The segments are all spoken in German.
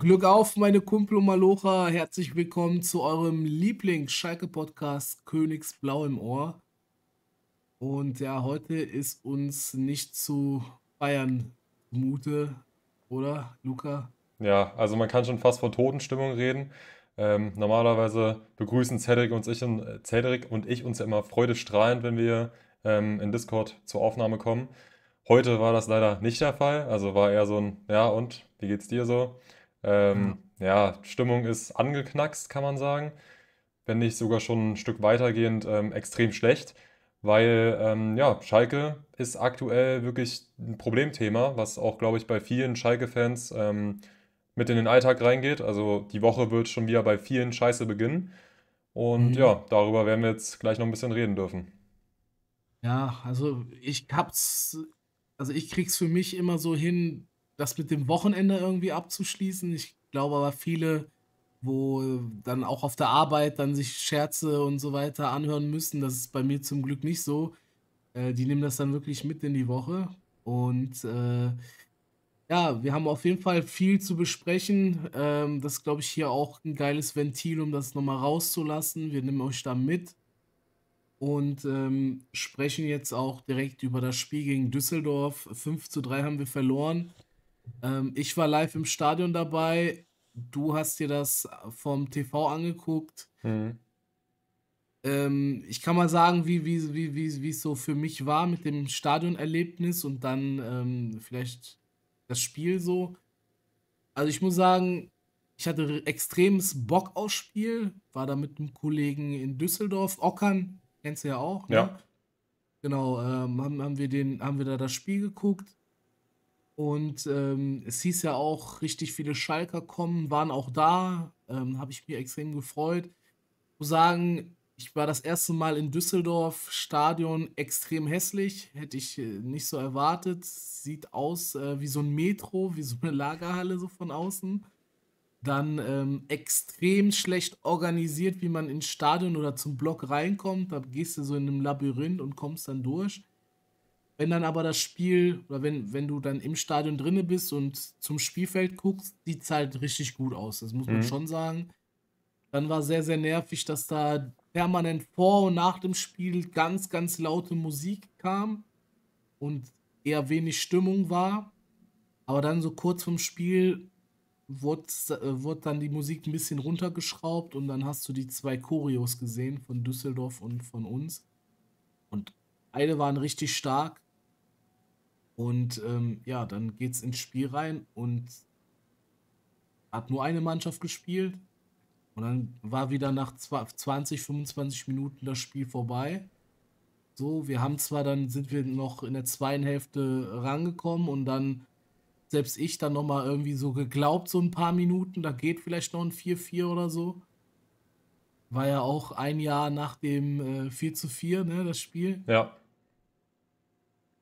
Glück auf, meine Kumpel und Malocha. Herzlich willkommen zu eurem Lieblings-Schalke-Podcast Königsblau im Ohr. Und ja, heute ist uns nicht zu Bayern Mute, oder, Luca? Ja, also man kann schon fast von Totenstimmung reden. Ähm, normalerweise begrüßen Cedric, uns ich und, äh, Cedric und ich uns ja immer freudestrahlend, wenn wir ähm, in Discord zur Aufnahme kommen. Heute war das leider nicht der Fall. Also war eher so ein, ja und, wie geht's dir so? Ähm, ja. ja, Stimmung ist angeknackst, kann man sagen. Wenn nicht sogar schon ein Stück weitergehend ähm, extrem schlecht, weil ähm, ja, Schalke ist aktuell wirklich ein Problemthema, was auch, glaube ich, bei vielen Schalke-Fans ähm, mit in den Alltag reingeht. Also die Woche wird schon wieder bei vielen Scheiße beginnen. Und mhm. ja, darüber werden wir jetzt gleich noch ein bisschen reden dürfen. Ja, also ich hab's, also ich krieg's für mich immer so hin, das mit dem Wochenende irgendwie abzuschließen. Ich glaube aber viele, wo dann auch auf der Arbeit dann sich Scherze und so weiter anhören müssen, das ist bei mir zum Glück nicht so. Äh, die nehmen das dann wirklich mit in die Woche. Und äh, ja, wir haben auf jeden Fall viel zu besprechen. Ähm, das ist, glaube ich, hier auch ein geiles Ventil, um das nochmal rauszulassen. Wir nehmen euch da mit und ähm, sprechen jetzt auch direkt über das Spiel gegen Düsseldorf. 5 zu 3 haben wir verloren. Ähm, ich war live im Stadion dabei. Du hast dir das vom TV angeguckt. Mhm. Ähm, ich kann mal sagen, wie, wie, wie, wie, wie es so für mich war mit dem Stadionerlebnis und dann ähm, vielleicht das Spiel so. Also ich muss sagen, ich hatte extremes Bock aufs Spiel, war da mit einem Kollegen in Düsseldorf, Ockern, kennst du ja auch. Ne? Ja. Genau, ähm, haben, haben, wir den, haben wir da das Spiel geguckt. Und ähm, es hieß ja auch, richtig viele Schalker kommen, waren auch da. Ähm, Habe ich mir extrem gefreut. Ich muss sagen, ich war das erste Mal in Düsseldorf, Stadion extrem hässlich. Hätte ich äh, nicht so erwartet. Sieht aus äh, wie so ein Metro, wie so eine Lagerhalle so von außen. Dann ähm, extrem schlecht organisiert, wie man ins Stadion oder zum Block reinkommt. Da gehst du so in einem Labyrinth und kommst dann durch. Wenn dann aber das Spiel oder wenn, wenn du dann im Stadion drinne bist und zum Spielfeld guckst, sieht es halt richtig gut aus. Das muss mhm. man schon sagen. Dann war sehr, sehr nervig, dass da permanent vor und nach dem Spiel ganz, ganz laute Musik kam und eher wenig Stimmung war. Aber dann so kurz vom Spiel äh, wurde, dann die Musik ein bisschen runtergeschraubt und dann hast du die zwei Choreos gesehen von Düsseldorf und von uns. Und beide waren richtig stark. Und ähm, ja, dann geht es ins Spiel rein und hat nur eine Mannschaft gespielt. Und dann war wieder nach 20, 25 Minuten das Spiel vorbei. So, wir haben zwar dann, sind wir noch in der zweiten Hälfte rangekommen und dann selbst ich dann nochmal irgendwie so geglaubt, so ein paar Minuten, da geht vielleicht noch ein 4-4 oder so. War ja auch ein Jahr nach dem äh, 4 zu 4, ne, das Spiel. Ja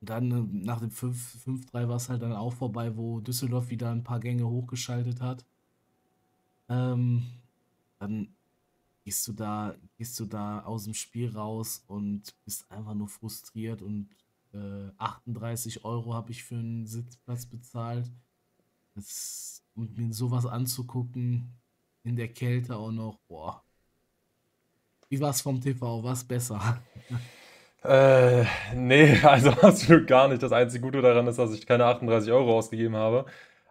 dann äh, nach dem 5-3 war es halt dann auch vorbei, wo Düsseldorf wieder ein paar Gänge hochgeschaltet hat. Ähm, dann gehst du da, gehst du da aus dem Spiel raus und bist einfach nur frustriert und äh, 38 Euro habe ich für einen Sitzplatz bezahlt. Das, und mir sowas anzugucken, in der Kälte auch noch, boah. Wie war es vom TV? Was besser? Äh, nee, also absolut gar nicht. Das einzige Gute daran ist, dass ich keine 38 Euro ausgegeben habe.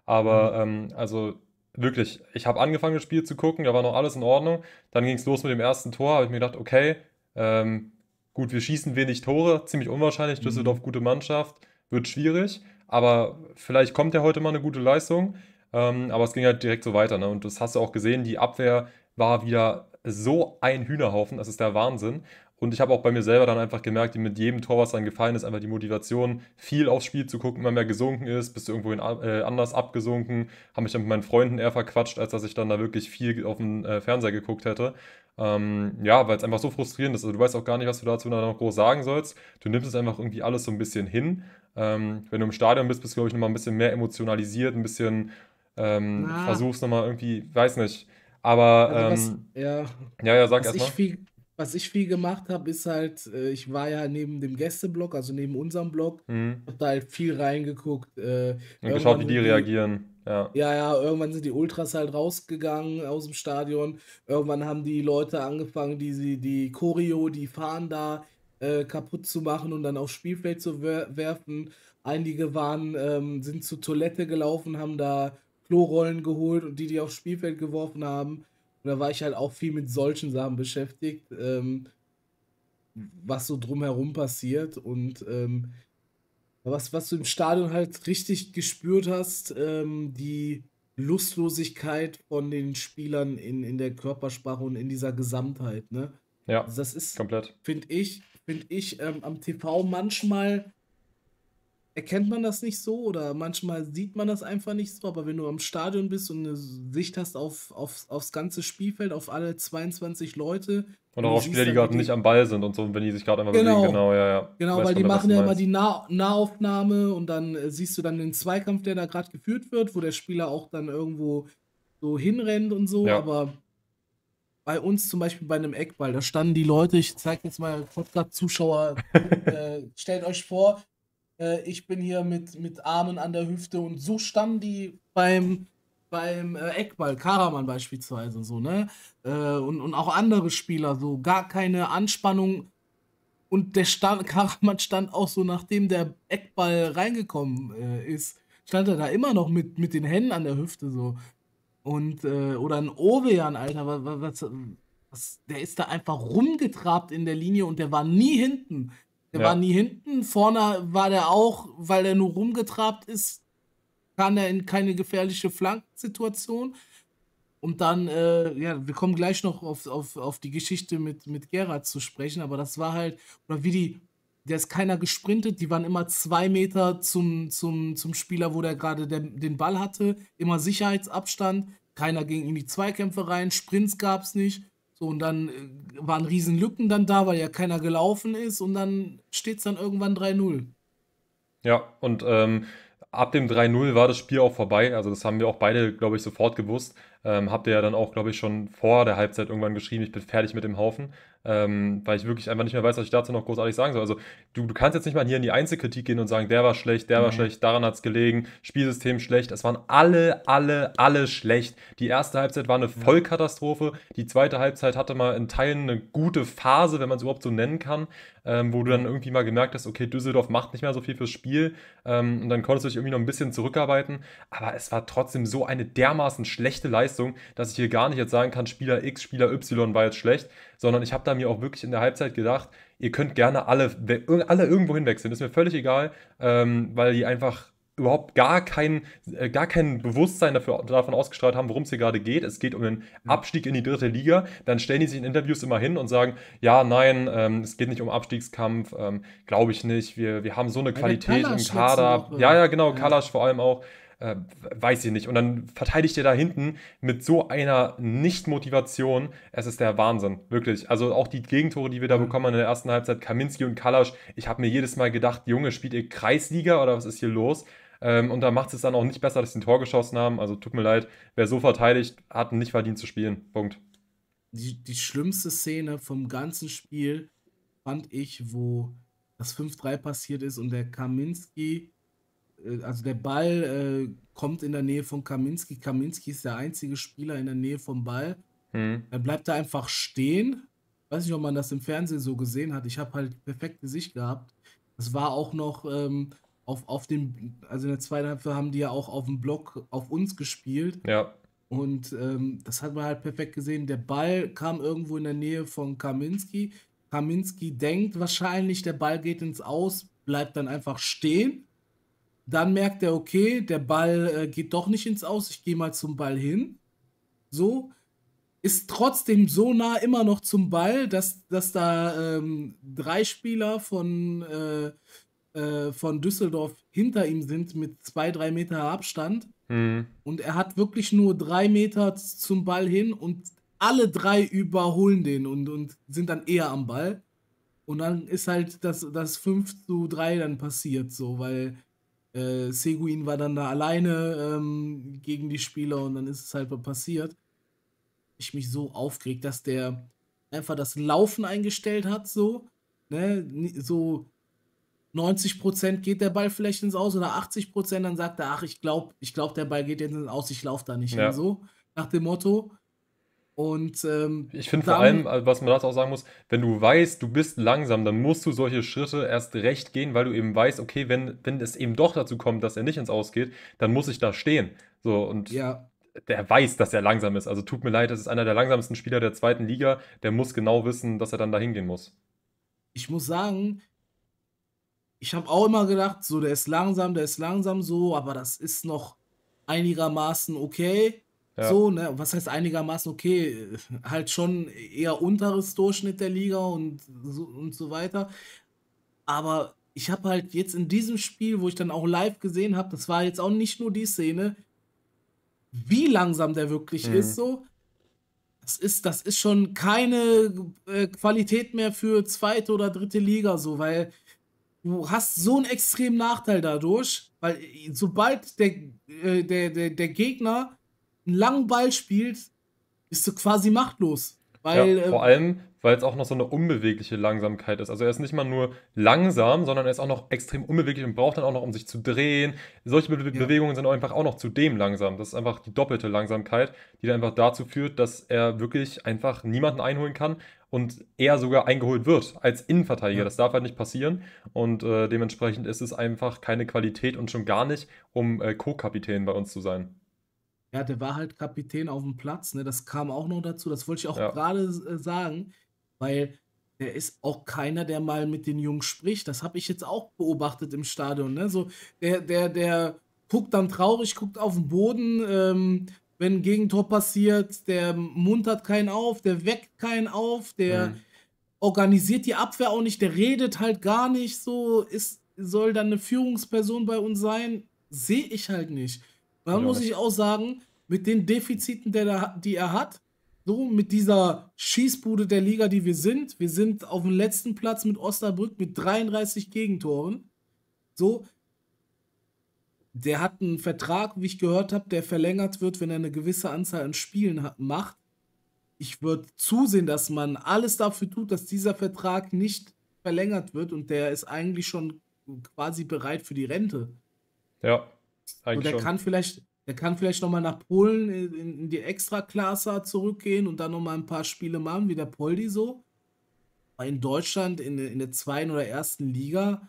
Aber mhm. ähm, also wirklich, ich habe angefangen, das Spiel zu gucken, da war noch alles in Ordnung. Dann ging es los mit dem ersten Tor, habe ich mir gedacht, okay, ähm, gut, wir schießen wenig Tore, ziemlich unwahrscheinlich, mhm. Düsseldorf mhm. gute Mannschaft, wird schwierig, aber vielleicht kommt ja heute mal eine gute Leistung. Ähm, aber es ging halt direkt so weiter. Ne? Und das hast du auch gesehen, die Abwehr war wieder so ein Hühnerhaufen, das ist der Wahnsinn. Und ich habe auch bei mir selber dann einfach gemerkt, mit jedem Tor, was dann gefallen ist, einfach die Motivation, viel aufs Spiel zu gucken, immer mehr gesunken ist, bist du irgendwohin äh, anders abgesunken, habe mich dann mit meinen Freunden eher verquatscht, als dass ich dann da wirklich viel auf den äh, Fernseher geguckt hätte. Ähm, ja, weil es einfach so frustrierend ist. Also du weißt auch gar nicht, was du dazu noch groß sagen sollst. Du nimmst es einfach irgendwie alles so ein bisschen hin. Ähm, wenn du im Stadion bist, bist du, glaube ich, nochmal ein bisschen mehr emotionalisiert, ein bisschen ähm, ah. versuchst nochmal irgendwie, weiß nicht. Aber also was, ähm, ja. ja, ja, sag erstmal was ich viel gemacht habe, ist halt, äh, ich war ja neben dem Gästeblock, also neben unserem Blog, mhm. hab da halt viel reingeguckt. Und äh, geschaut, wie die reagieren. Ja. ja, ja, irgendwann sind die Ultras halt rausgegangen aus dem Stadion. Irgendwann haben die Leute angefangen, die, die, Choreo, die fahren da, äh, kaputt zu machen und dann aufs Spielfeld zu werfen. Einige waren, ähm, sind zur Toilette gelaufen, haben da Klorollen geholt und die, die aufs Spielfeld geworfen haben. Und da war ich halt auch viel mit solchen Sachen beschäftigt, ähm, was so drumherum passiert und ähm, was, was du im Stadion halt richtig gespürt hast, ähm, die Lustlosigkeit von den Spielern in, in der Körpersprache und in dieser Gesamtheit, ne? Ja, also das ist, Finde ich, finde ich ähm, am TV manchmal erkennt man das nicht so oder manchmal sieht man das einfach nicht so, aber wenn du am Stadion bist und eine Sicht hast auf, auf, aufs ganze Spielfeld, auf alle 22 Leute. Und auch auf Spieler, die halt gerade nicht am Ball sind und so, wenn die sich gerade einfach genau. bewegen, genau, ja, ja. Genau, weil die machen ja immer die nah Nahaufnahme und dann äh, siehst du dann den Zweikampf, der da gerade geführt wird, wo der Spieler auch dann irgendwo so hinrennt und so, ja. aber bei uns zum Beispiel bei einem Eckball, da standen die Leute, ich zeige jetzt mal Podcast-Zuschauer, äh, stellt euch vor, äh, ich bin hier mit, mit Armen an der Hüfte und so standen die beim, beim äh, Eckball, Karaman beispielsweise so, ne? Äh, und, und auch andere Spieler, so gar keine Anspannung. Und der stand, Karaman stand auch so, nachdem der Eckball reingekommen äh, ist, stand er da immer noch mit, mit den Händen an der Hüfte so. Und, äh, oder ein Ovejan, Alter, was, was, was, der ist da einfach rumgetrabt in der Linie und der war nie hinten. Der ja. war nie hinten, vorne war der auch, weil er nur rumgetrabt ist, kam er in keine gefährliche Flankensituation. Und dann, äh, ja, wir kommen gleich noch auf, auf, auf die Geschichte mit, mit Gerhard zu sprechen, aber das war halt, oder wie die, der ist keiner gesprintet, die waren immer zwei Meter zum, zum, zum Spieler, wo der gerade den Ball hatte, immer Sicherheitsabstand, keiner ging in die Zweikämpfe rein, Sprints gab es nicht. So, und dann äh, waren Riesenlücken dann da, weil ja keiner gelaufen ist und dann steht es dann irgendwann 3-0. Ja, und ähm, ab dem 3-0 war das Spiel auch vorbei. Also das haben wir auch beide, glaube ich, sofort gewusst. Ähm, habt ihr ja dann auch, glaube ich, schon vor der Halbzeit irgendwann geschrieben, ich bin fertig mit dem Haufen ähm, weil ich wirklich einfach nicht mehr weiß, was ich dazu noch großartig sagen soll. Also du, du kannst jetzt nicht mal hier in die Einzelkritik gehen und sagen, der war schlecht, der mhm. war schlecht, daran hat es gelegen, Spielsystem schlecht. Es waren alle, alle, alle schlecht. Die erste Halbzeit war eine Vollkatastrophe. Die zweite Halbzeit hatte mal in Teilen eine gute Phase, wenn man es überhaupt so nennen kann, ähm, wo du dann irgendwie mal gemerkt hast, okay, Düsseldorf macht nicht mehr so viel fürs Spiel. Ähm, und dann konntest du dich irgendwie noch ein bisschen zurückarbeiten. Aber es war trotzdem so eine dermaßen schlechte Leistung, dass ich hier gar nicht jetzt sagen kann, Spieler X, Spieler Y war jetzt schlecht sondern ich habe da mir auch wirklich in der Halbzeit gedacht, ihr könnt gerne alle, alle irgendwo hinwechseln, ist mir völlig egal, ähm, weil die einfach überhaupt gar kein, äh, gar kein Bewusstsein dafür, davon ausgestrahlt haben, worum es hier gerade geht. Es geht um den mhm. Abstieg in die dritte Liga. Dann stellen die sich in Interviews immer hin und sagen, ja, nein, ähm, es geht nicht um Abstiegskampf, ähm, glaube ich nicht. Wir, wir haben so eine Qualität im Kader. Ja, ja, genau, ja. Kalasch vor allem auch äh, weiß ich nicht. Und dann verteidigt ihr da hinten mit so einer Nicht-Motivation. Es ist der Wahnsinn, wirklich. Also auch die Gegentore, die wir da mhm. bekommen in der ersten Halbzeit, Kaminski und Kalasch, ich habe mir jedes Mal gedacht, Junge, spielt ihr Kreisliga oder was ist hier los? Ähm, und da macht es dann auch nicht besser, dass sie ein Tor geschossen haben. Also tut mir leid, wer so verteidigt, hat nicht verdient zu spielen. Punkt. Die, die schlimmste Szene vom ganzen Spiel fand ich, wo das 5-3 passiert ist und der Kaminski äh, also der Ball äh, kommt in der Nähe von Kaminski. Kaminski ist der einzige Spieler in der Nähe vom Ball. Hm. Dann bleibt er einfach stehen. Weiß nicht, ob man das im Fernsehen so gesehen hat. Ich habe halt perfekte Sicht gehabt. Das war auch noch ähm, auf, auf dem, also in der zweiten Halbzeit haben die ja auch auf dem Block auf uns gespielt. Ja. Und ähm, das hat man halt perfekt gesehen. Der Ball kam irgendwo in der Nähe von Kaminski. Kaminski denkt wahrscheinlich, der Ball geht ins Aus, bleibt dann einfach stehen dann merkt er, okay, der Ball äh, geht doch nicht ins Aus, ich gehe mal zum Ball hin. So. Ist trotzdem so nah immer noch zum Ball, dass, dass da ähm, drei Spieler von, äh, äh, von Düsseldorf hinter ihm sind mit zwei, drei Meter Abstand. Mhm. Und er hat wirklich nur drei Meter zum Ball hin und alle drei überholen den und, und sind dann eher am Ball. Und dann ist halt das, das 5 zu 3 dann passiert, so, weil äh, Seguin war dann da alleine ähm, gegen die Spieler und dann ist es halt passiert. Ich mich so aufgeregt, dass der einfach das Laufen eingestellt hat, so. Ne? So 90% geht der Ball vielleicht ins Aus oder 80%, dann sagt er, ach, ich glaube, ich glaub, der Ball geht jetzt ins Aus, ich laufe da nicht ja. hin. So, nach dem Motto. Und ähm, ich finde vor allem, äh, was man dazu auch sagen muss, wenn du weißt, du bist langsam, dann musst du solche Schritte erst recht gehen, weil du eben weißt, okay, wenn, wenn es eben doch dazu kommt, dass er nicht ins Aus geht, dann muss ich da stehen. So und ja. der weiß, dass er langsam ist. Also tut mir leid, das ist einer der langsamsten Spieler der zweiten Liga. Der muss genau wissen, dass er dann da hingehen muss. Ich muss sagen, ich habe auch immer gedacht, so der ist langsam, der ist langsam so, aber das ist noch einigermaßen okay ja. So, ne, was heißt einigermaßen okay, halt schon eher unteres Durchschnitt der Liga und so, und so weiter. Aber ich habe halt jetzt in diesem Spiel, wo ich dann auch live gesehen habe, das war jetzt auch nicht nur die Szene, wie langsam der wirklich mhm. ist, so. Das ist, das ist schon keine äh, Qualität mehr für zweite oder dritte Liga, so, weil du hast so einen extremen Nachteil dadurch, weil sobald der, äh, der, der, der Gegner einen langen Ball spielt, bist du quasi machtlos. Weil, ja, vor ähm, allem, weil es auch noch so eine unbewegliche Langsamkeit ist. Also er ist nicht mal nur langsam, sondern er ist auch noch extrem unbeweglich und braucht dann auch noch, um sich zu drehen. Solche Be ja. Bewegungen sind auch einfach auch noch zudem langsam. Das ist einfach die doppelte Langsamkeit, die dann einfach dazu führt, dass er wirklich einfach niemanden einholen kann und er sogar eingeholt wird als Innenverteidiger. Ja. Das darf halt nicht passieren und äh, dementsprechend ist es einfach keine Qualität und schon gar nicht, um äh, Co-Kapitän bei uns zu sein. Ja, der war halt Kapitän auf dem Platz, ne? Das kam auch noch dazu. Das wollte ich auch ja. gerade äh, sagen, weil der ist auch keiner, der mal mit den Jungs spricht. Das habe ich jetzt auch beobachtet im Stadion. Ne? So, der, der, der guckt dann traurig, guckt auf den Boden, ähm, wenn ein Gegentor passiert, der muntert keinen auf, der weckt keinen auf, der mhm. organisiert die Abwehr auch nicht, der redet halt gar nicht so, ist, soll dann eine Führungsperson bei uns sein, sehe ich halt nicht. Da muss ich auch sagen, mit den Defiziten, der, die er hat, so mit dieser Schießbude der Liga, die wir sind, wir sind auf dem letzten Platz mit Osterbrück mit 33 Gegentoren. So, der hat einen Vertrag, wie ich gehört habe, der verlängert wird, wenn er eine gewisse Anzahl an Spielen hat, macht. Ich würde zusehen, dass man alles dafür tut, dass dieser Vertrag nicht verlängert wird und der ist eigentlich schon quasi bereit für die Rente. Ja. Eigentlich und der schon. kann vielleicht, der kann vielleicht nochmal nach Polen in, in die Extraklasse zurückgehen und dann nochmal ein paar Spiele machen, wie der Poldi so. Aber in Deutschland, in, in der zweiten oder ersten Liga,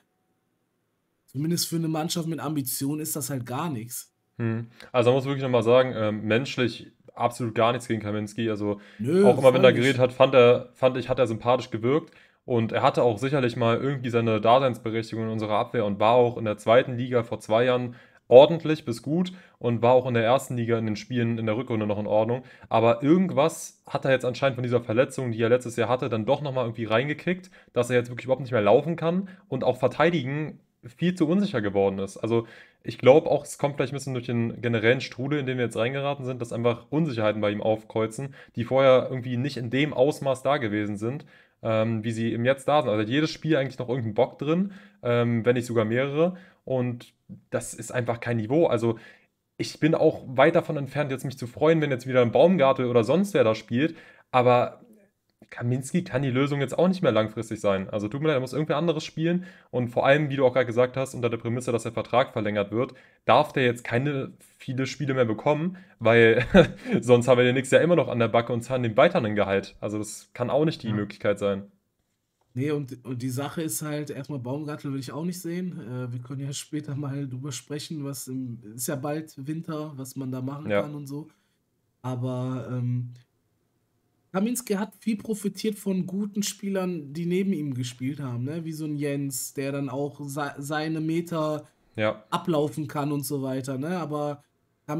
zumindest für eine Mannschaft mit Ambitionen, ist das halt gar nichts. Hm. Also man muss wirklich nochmal sagen, äh, menschlich absolut gar nichts gegen Kaminski. Also Nö, auch immer wenn er geredet hat, fand er, fand ich, hat er sympathisch gewirkt. Und er hatte auch sicherlich mal irgendwie seine Daseinsberechtigung in unserer Abwehr und war auch in der zweiten Liga vor zwei Jahren ordentlich bis gut und war auch in der ersten Liga in den Spielen in der Rückrunde noch in Ordnung. Aber irgendwas hat er jetzt anscheinend von dieser Verletzung, die er letztes Jahr hatte, dann doch nochmal irgendwie reingekickt, dass er jetzt wirklich überhaupt nicht mehr laufen kann und auch verteidigen viel zu unsicher geworden ist. Also ich glaube auch, es kommt vielleicht ein bisschen durch den generellen Strudel, in den wir jetzt reingeraten sind, dass einfach Unsicherheiten bei ihm aufkreuzen, die vorher irgendwie nicht in dem Ausmaß da gewesen sind ähm, wie sie im Jetzt da sind. Also hat jedes Spiel eigentlich noch irgendeinen Bock drin, ähm, wenn nicht sogar mehrere. Und das ist einfach kein Niveau. Also ich bin auch weit davon entfernt, jetzt mich zu freuen, wenn jetzt wieder ein Baumgartel oder sonst wer da spielt. Aber Kaminski kann die Lösung jetzt auch nicht mehr langfristig sein. Also tut mir leid, er muss irgendwer anderes spielen. Und vor allem, wie du auch gerade gesagt hast, unter der Prämisse, dass der Vertrag verlängert wird, darf der jetzt keine viele Spiele mehr bekommen, weil sonst haben wir den nächstes Jahr immer noch an der Backe und zahlen den weiteren Gehalt. Also das kann auch nicht die ja. Möglichkeit sein. Nee, und, und die Sache ist halt, erstmal Baumgartel will ich auch nicht sehen. Äh, wir können ja später mal drüber sprechen, was im, ist ja bald Winter, was man da machen ja. kann und so. Aber ähm, Kaminski hat viel profitiert von guten Spielern, die neben ihm gespielt haben, ne? wie so ein Jens, der dann auch seine Meter ja. ablaufen kann und so weiter. Ne? Aber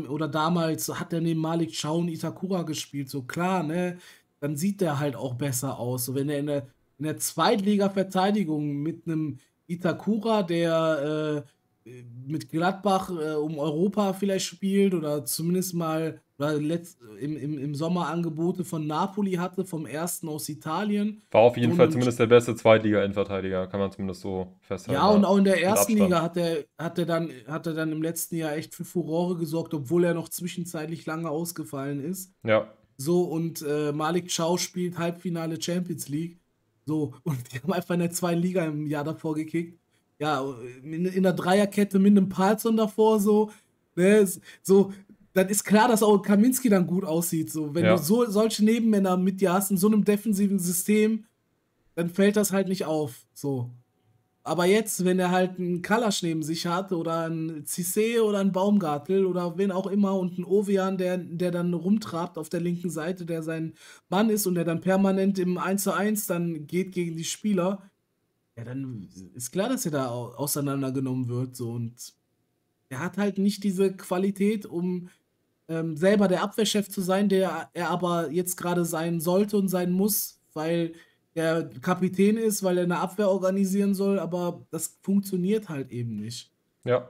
oder damals hat er neben Malik Chow und Itakura gespielt, so klar, ne? Dann sieht der halt auch besser aus. So, wenn er in der, in der Zweitliga-Verteidigung mit einem Itakura, der äh, mit Gladbach äh, um Europa vielleicht spielt oder zumindest mal oder letzt, im, im, im Sommer Angebote von Napoli hatte, vom ersten aus Italien. War auf jeden und Fall zumindest der beste zweitliga endverteidiger kann man zumindest so festhalten. Ja, und auch in der ersten Liga hat er, hat, er dann, hat er dann im letzten Jahr echt für Furore gesorgt, obwohl er noch zwischenzeitlich lange ausgefallen ist. Ja. So, und äh, Malik Chow spielt Halbfinale Champions League. So, und die haben einfach in der zweiten Liga im Jahr davor gekickt. Ja, in, in der Dreierkette mit einem Palzon davor, so. Ne, so, dann ist klar, dass auch Kaminski dann gut aussieht. So. Wenn ja. du so, solche Nebenmänner mit dir hast in so einem defensiven System, dann fällt das halt nicht auf. So. Aber jetzt, wenn er halt einen Kalasch neben sich hat oder einen Cisse oder einen Baumgartel oder wen auch immer und einen Ovian, der, der dann rumtrabt auf der linken Seite, der sein Mann ist und der dann permanent im 1 zu 1 dann geht gegen die Spieler, ja, dann ist klar, dass er da auseinandergenommen wird. So. Und er hat halt nicht diese Qualität, um ähm, selber der Abwehrchef zu sein, der er aber jetzt gerade sein sollte und sein muss, weil er Kapitän ist, weil er eine Abwehr organisieren soll, aber das funktioniert halt eben nicht. Ja.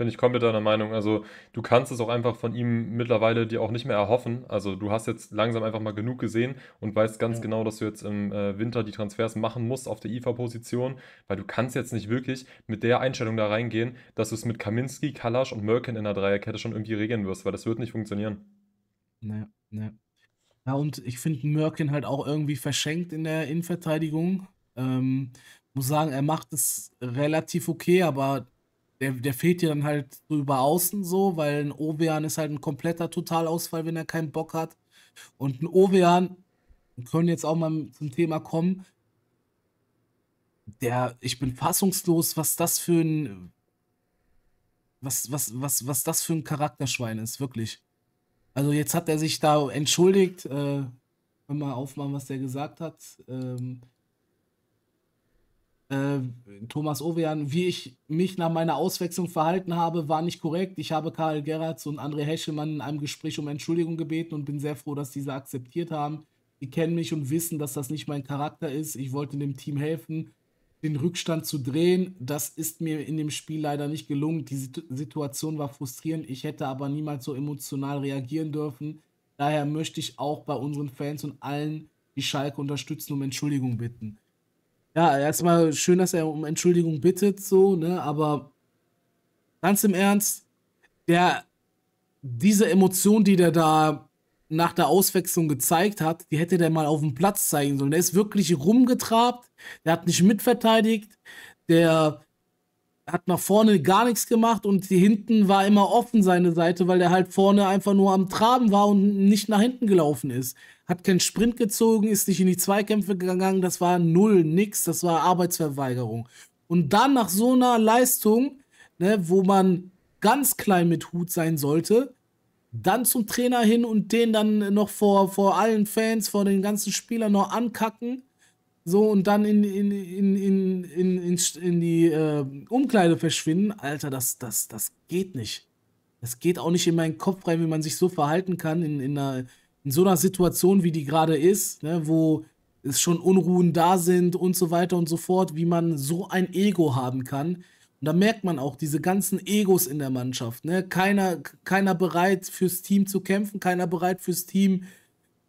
Bin ich komplett deiner Meinung. Also du kannst es auch einfach von ihm mittlerweile dir auch nicht mehr erhoffen. Also du hast jetzt langsam einfach mal genug gesehen und weißt ganz ja. genau, dass du jetzt im äh, Winter die Transfers machen musst auf der IFA-Position, weil du kannst jetzt nicht wirklich mit der Einstellung da reingehen, dass du es mit Kaminski, Kalasch und Mörken in der Dreierkette schon irgendwie regeln wirst, weil das wird nicht funktionieren. Nee, nee. Ja, und ich finde Mörken halt auch irgendwie verschenkt in der Innenverteidigung. Ähm, muss sagen, er macht es relativ okay, aber der, der fehlt dir dann halt so über außen so, weil ein Ovean ist halt ein kompletter Totalausfall, wenn er keinen Bock hat. Und ein Ovean, wir können jetzt auch mal zum Thema kommen, der, ich bin fassungslos, was das für ein, was, was, was, was das für ein Charakterschwein ist, wirklich. Also jetzt hat er sich da entschuldigt, äh, mal aufmachen, was der gesagt hat. Ähm, äh, Thomas Ovean, wie ich mich nach meiner Auswechslung verhalten habe, war nicht korrekt. Ich habe Karl Gerrards und André Heschemann in einem Gespräch um Entschuldigung gebeten und bin sehr froh, dass diese akzeptiert haben. Die kennen mich und wissen, dass das nicht mein Charakter ist. Ich wollte dem Team helfen, den Rückstand zu drehen. Das ist mir in dem Spiel leider nicht gelungen. Die Situation war frustrierend. Ich hätte aber niemals so emotional reagieren dürfen. Daher möchte ich auch bei unseren Fans und allen, die Schalke unterstützen, um Entschuldigung bitten ja, erstmal schön, dass er um Entschuldigung bittet, so, ne? Aber ganz im Ernst, der, diese Emotion, die der da nach der Auswechslung gezeigt hat, die hätte der mal auf dem Platz zeigen sollen. Der ist wirklich rumgetrabt, der hat nicht mitverteidigt, der hat nach vorne gar nichts gemacht und hinten war immer offen seine Seite, weil er halt vorne einfach nur am Traben war und nicht nach hinten gelaufen ist. Hat keinen Sprint gezogen, ist nicht in die Zweikämpfe gegangen, das war null, nix, das war Arbeitsverweigerung. Und dann nach so einer Leistung, ne, wo man ganz klein mit Hut sein sollte, dann zum Trainer hin und den dann noch vor, vor allen Fans, vor den ganzen Spielern noch ankacken so, und dann in, in, in, in, in, in, in die äh, Umkleide verschwinden. Alter, das, das, das geht nicht. Das geht auch nicht in meinen Kopf rein, wie man sich so verhalten kann in, in, einer, in so einer Situation, wie die gerade ist, ne, wo es schon Unruhen da sind und so weiter und so fort, wie man so ein Ego haben kann. Und da merkt man auch diese ganzen Egos in der Mannschaft. Ne? Keiner, keiner bereit fürs Team zu kämpfen, keiner bereit fürs Team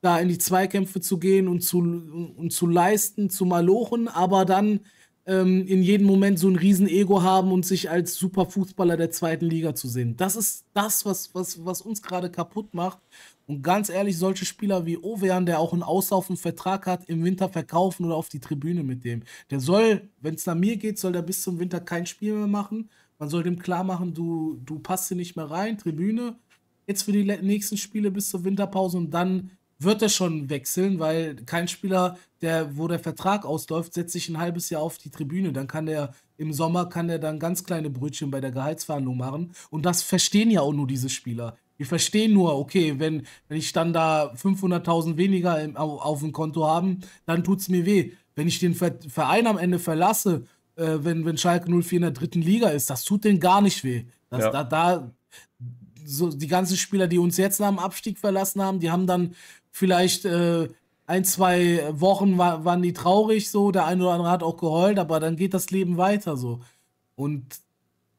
da in die Zweikämpfe zu gehen und zu, und zu leisten, zu malochen, aber dann ähm, in jedem Moment so ein Riesen-Ego haben und sich als Superfußballer der zweiten Liga zu sehen. Das ist das, was, was, was uns gerade kaputt macht. Und ganz ehrlich, solche Spieler wie Ovean, der auch einen auslaufenden Vertrag hat, im Winter verkaufen oder auf die Tribüne mit dem. Der soll, wenn es nach mir geht, soll der bis zum Winter kein Spiel mehr machen. Man soll dem klar machen, du, du passt hier nicht mehr rein, Tribüne. Jetzt für die nächsten Spiele bis zur Winterpause und dann wird er schon wechseln, weil kein Spieler, der, wo der Vertrag ausläuft, setzt sich ein halbes Jahr auf die Tribüne. Dann kann der im Sommer kann der dann ganz kleine Brötchen bei der Gehaltsverhandlung machen. Und das verstehen ja auch nur diese Spieler. Die verstehen nur, okay, wenn, wenn ich dann da 500.000 weniger im, auf, auf dem Konto habe, dann tut es mir weh. Wenn ich den Verein am Ende verlasse, äh, wenn, wenn Schalke 04 in der dritten Liga ist, das tut denen gar nicht weh. Das, ja. da, da, so die ganzen Spieler, die uns jetzt nach dem Abstieg verlassen haben, die haben dann vielleicht äh, ein, zwei Wochen war, waren die traurig so, der eine oder andere hat auch geheult, aber dann geht das Leben weiter so. Und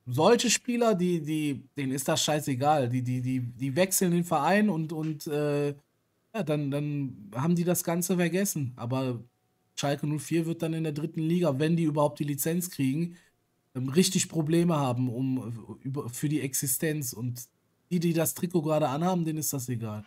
solche Spieler, die, die, denen ist das scheißegal. Die, die, die, die wechseln den Verein und, und äh, ja, dann, dann haben die das Ganze vergessen. Aber Schalke 04 wird dann in der dritten Liga, wenn die überhaupt die Lizenz kriegen, ähm, richtig Probleme haben um, über, für die Existenz. Und die, die das Trikot gerade anhaben, denen ist das egal.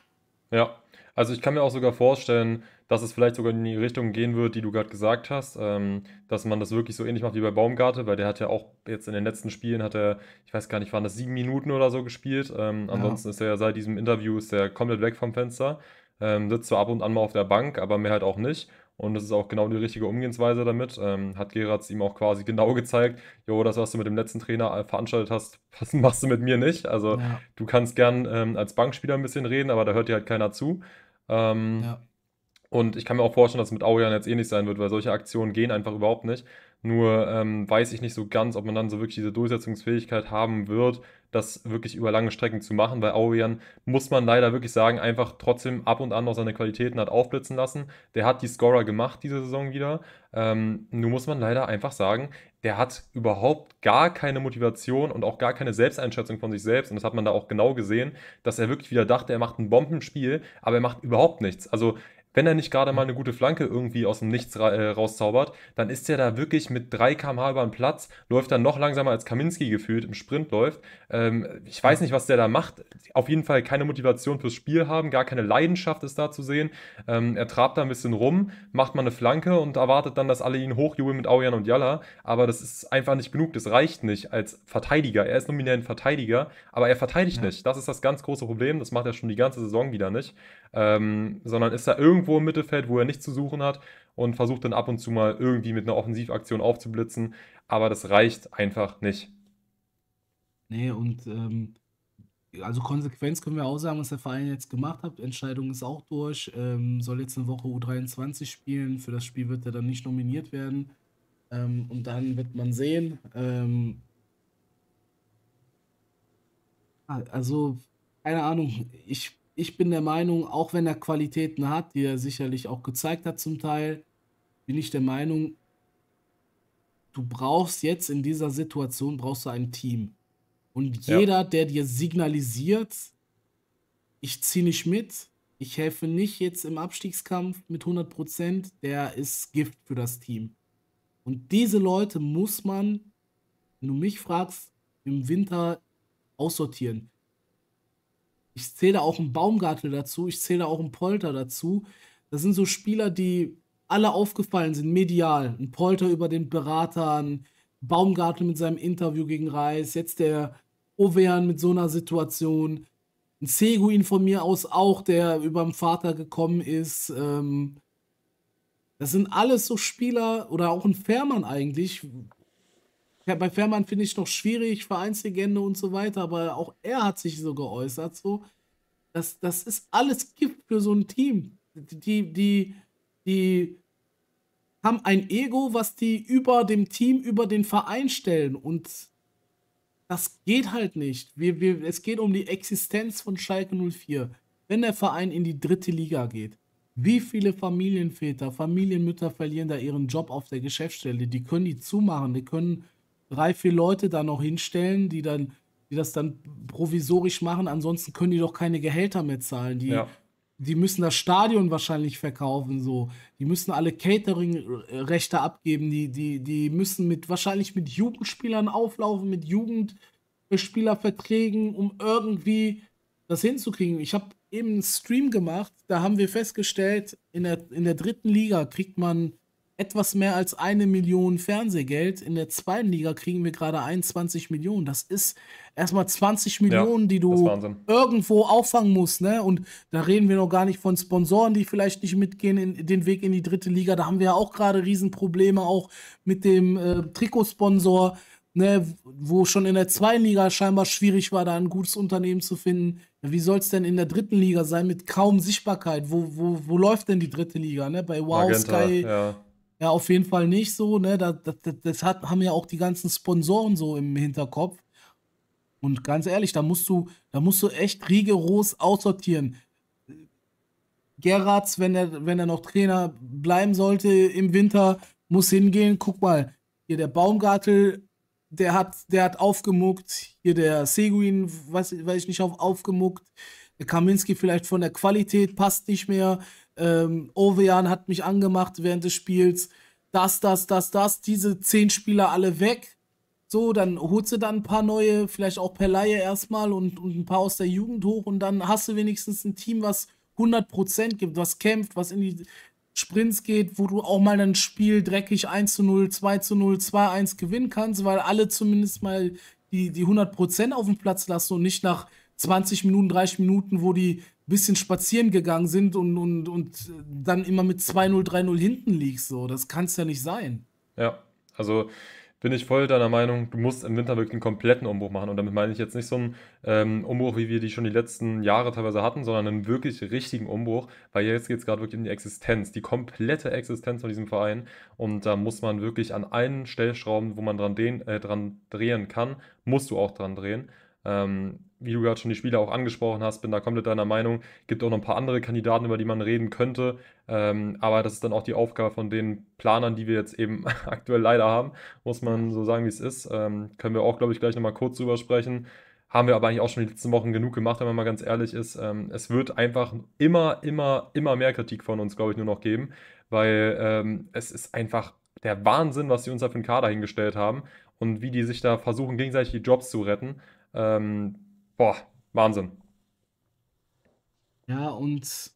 Ja, also ich kann mir auch sogar vorstellen, dass es vielleicht sogar in die Richtung gehen wird, die du gerade gesagt hast, ähm, dass man das wirklich so ähnlich macht wie bei Baumgarte, weil der hat ja auch jetzt in den letzten Spielen hat er, ich weiß gar nicht, waren das sieben Minuten oder so gespielt. Ähm, ansonsten ja. ist er ja seit diesem Interview ist er komplett weg vom Fenster, ähm, sitzt zwar ab und an mal auf der Bank, aber mehr halt auch nicht. Und das ist auch genau die richtige Umgehensweise damit. Ähm, hat Gerards ihm auch quasi genau gezeigt, jo, das, was du mit dem letzten Trainer äh, veranstaltet hast, machst du mit mir nicht. Also ja. du kannst gern ähm, als Bankspieler ein bisschen reden, aber da hört dir halt keiner zu. Ähm, ja. Und ich kann mir auch vorstellen, dass es mit Aujan jetzt ähnlich sein wird, weil solche Aktionen gehen einfach überhaupt nicht. Nur ähm, weiß ich nicht so ganz, ob man dann so wirklich diese Durchsetzungsfähigkeit haben wird, das wirklich über lange Strecken zu machen, weil Aurian, muss man leider wirklich sagen, einfach trotzdem ab und an noch seine Qualitäten hat aufblitzen lassen. Der hat die Scorer gemacht diese Saison wieder. Ähm, nur muss man leider einfach sagen, der hat überhaupt gar keine Motivation und auch gar keine Selbsteinschätzung von sich selbst. Und das hat man da auch genau gesehen, dass er wirklich wieder dachte, er macht ein Bombenspiel, aber er macht überhaupt nichts. Also wenn er nicht gerade mal eine gute Flanke irgendwie aus dem Nichts ra äh, rauszaubert, dann ist er da wirklich mit 3 km/h über den Platz, läuft dann noch langsamer als Kaminski gefühlt im Sprint läuft. Ähm, ich weiß nicht, was der da macht. Auf jeden Fall keine Motivation fürs Spiel haben, gar keine Leidenschaft ist da zu sehen. Ähm, er trabt da ein bisschen rum, macht mal eine Flanke und erwartet dann, dass alle ihn hochjubeln mit Aujan und Jalla. Aber das ist einfach nicht genug, das reicht nicht als Verteidiger. Er ist nominell ein Verteidiger, aber er verteidigt ja. nicht. Das ist das ganz große Problem. Das macht er schon die ganze Saison wieder nicht. Ähm, sondern ist da irgendwo irgendwo im Mittelfeld, wo er nichts zu suchen hat und versucht dann ab und zu mal irgendwie mit einer Offensivaktion aufzublitzen. Aber das reicht einfach nicht. Nee, und ähm, also Konsequenz können wir auch sagen, was der Verein jetzt gemacht hat. Entscheidung ist auch durch. Ähm, soll jetzt eine Woche U23 spielen. Für das Spiel wird er dann nicht nominiert werden. Ähm, und dann wird man sehen. Ähm, also, keine Ahnung. Ich ich bin der Meinung, auch wenn er Qualitäten hat, die er sicherlich auch gezeigt hat zum Teil, bin ich der Meinung, du brauchst jetzt in dieser Situation, brauchst du ein Team. Und ja. jeder, der dir signalisiert, ich ziehe nicht mit, ich helfe nicht jetzt im Abstiegskampf mit 100 Prozent, der ist Gift für das Team. Und diese Leute muss man, wenn du mich fragst, im Winter aussortieren. Ich zähle auch einen Baumgartel dazu, ich zähle auch einen Polter dazu. Das sind so Spieler, die alle aufgefallen sind, medial. Ein Polter über den Beratern, Baumgartel mit seinem Interview gegen Reis, jetzt der Ovean mit so einer Situation, ein Seguin von mir aus auch, der über den Vater gekommen ist. Ähm, das sind alles so Spieler oder auch ein Fährmann eigentlich, ja, bei Fährmann finde ich noch schwierig, Vereinslegende und so weiter, aber auch er hat sich so geäußert, so. dass das ist alles Gift für so ein Team. Die, die, die haben ein Ego, was die über dem Team, über den Verein stellen. Und das geht halt nicht. Wir, wir, es geht um die Existenz von Schalke 04. Wenn der Verein in die dritte Liga geht, wie viele Familienväter, Familienmütter verlieren da ihren Job auf der Geschäftsstelle? Die können die zumachen, die können drei, vier Leute da noch hinstellen, die dann, die das dann provisorisch machen. Ansonsten können die doch keine Gehälter mehr zahlen. Die, ja. die müssen das Stadion wahrscheinlich verkaufen, so. Die müssen alle Catering-Rechte abgeben. Die, die, die müssen mit, wahrscheinlich mit Jugendspielern auflaufen, mit Jugendspielerverträgen, äh, um irgendwie das hinzukriegen. Ich habe eben einen Stream gemacht, da haben wir festgestellt, in der, in der dritten Liga kriegt man etwas mehr als eine Million Fernsehgeld. In der zweiten Liga kriegen wir gerade 21 Millionen. Das ist erstmal 20 Millionen, ja, die du irgendwo auffangen musst. Ne? Und da reden wir noch gar nicht von Sponsoren, die vielleicht nicht mitgehen in den Weg in die dritte Liga. Da haben wir ja auch gerade Riesenprobleme, auch mit dem äh, Trikotsponsor, ne? wo schon in der zweiten Liga scheinbar schwierig war, da ein gutes Unternehmen zu finden. Wie soll es denn in der dritten Liga sein mit kaum Sichtbarkeit? Wo, wo, wo läuft denn die dritte Liga? Ne? Bei Wow, Magenta, Sky, ja. Ja, auf jeden Fall nicht so, ne? Das, das, das hat, haben ja auch die ganzen Sponsoren so im Hinterkopf. Und ganz ehrlich, da musst du, da musst du echt rigoros aussortieren. Gerrards, wenn er, wenn er noch Trainer bleiben sollte im Winter, muss hingehen. Guck mal, hier der Baumgartel, der hat, der hat aufgemuckt. Hier der Seguin, weiß, weiß ich nicht, auf, aufgemuckt. Der Kaminski vielleicht von der Qualität passt nicht mehr ähm, Ovean hat mich angemacht während des Spiels, das, das, das, das, diese zehn Spieler alle weg. So, dann holst du dann ein paar neue, vielleicht auch per Laie erstmal und, und ein paar aus der Jugend hoch und dann hast du wenigstens ein Team, was 100% gibt, was kämpft, was in die Sprints geht, wo du auch mal ein Spiel dreckig 1 zu 0, 2 zu 0, 2 1 gewinnen kannst, weil alle zumindest mal die, die 100% auf dem Platz lassen und nicht nach 20 Minuten, 30 Minuten, wo die bisschen spazieren gegangen sind und, und, und dann immer mit 2-0, 3-0 hinten liegst. So. Das kann es ja nicht sein. Ja, also bin ich voll deiner Meinung, du musst im Winter wirklich einen kompletten Umbruch machen. Und damit meine ich jetzt nicht so einen ähm, Umbruch, wie wir die schon die letzten Jahre teilweise hatten, sondern einen wirklich richtigen Umbruch, weil jetzt geht es gerade wirklich um die Existenz, die komplette Existenz von diesem Verein. Und da muss man wirklich an allen Stellschrauben, wo man dran, den, äh, dran drehen kann, musst du auch dran drehen. Ähm, wie du gerade schon die Spieler auch angesprochen hast, bin da komplett deiner Meinung. Gibt auch noch ein paar andere Kandidaten, über die man reden könnte. Ähm, aber das ist dann auch die Aufgabe von den Planern, die wir jetzt eben aktuell leider haben. Muss man so sagen, wie es ist. Ähm, können wir auch, glaube ich, gleich nochmal kurz drüber sprechen. Haben wir aber eigentlich auch schon die letzten Wochen genug gemacht, wenn man mal ganz ehrlich ist. Ähm, es wird einfach immer, immer, immer mehr Kritik von uns, glaube ich, nur noch geben, weil ähm, es ist einfach der Wahnsinn, was sie uns da für einen Kader hingestellt haben und wie die sich da versuchen, gegenseitig die Jobs zu retten. Ähm, boah, Wahnsinn. Ja, und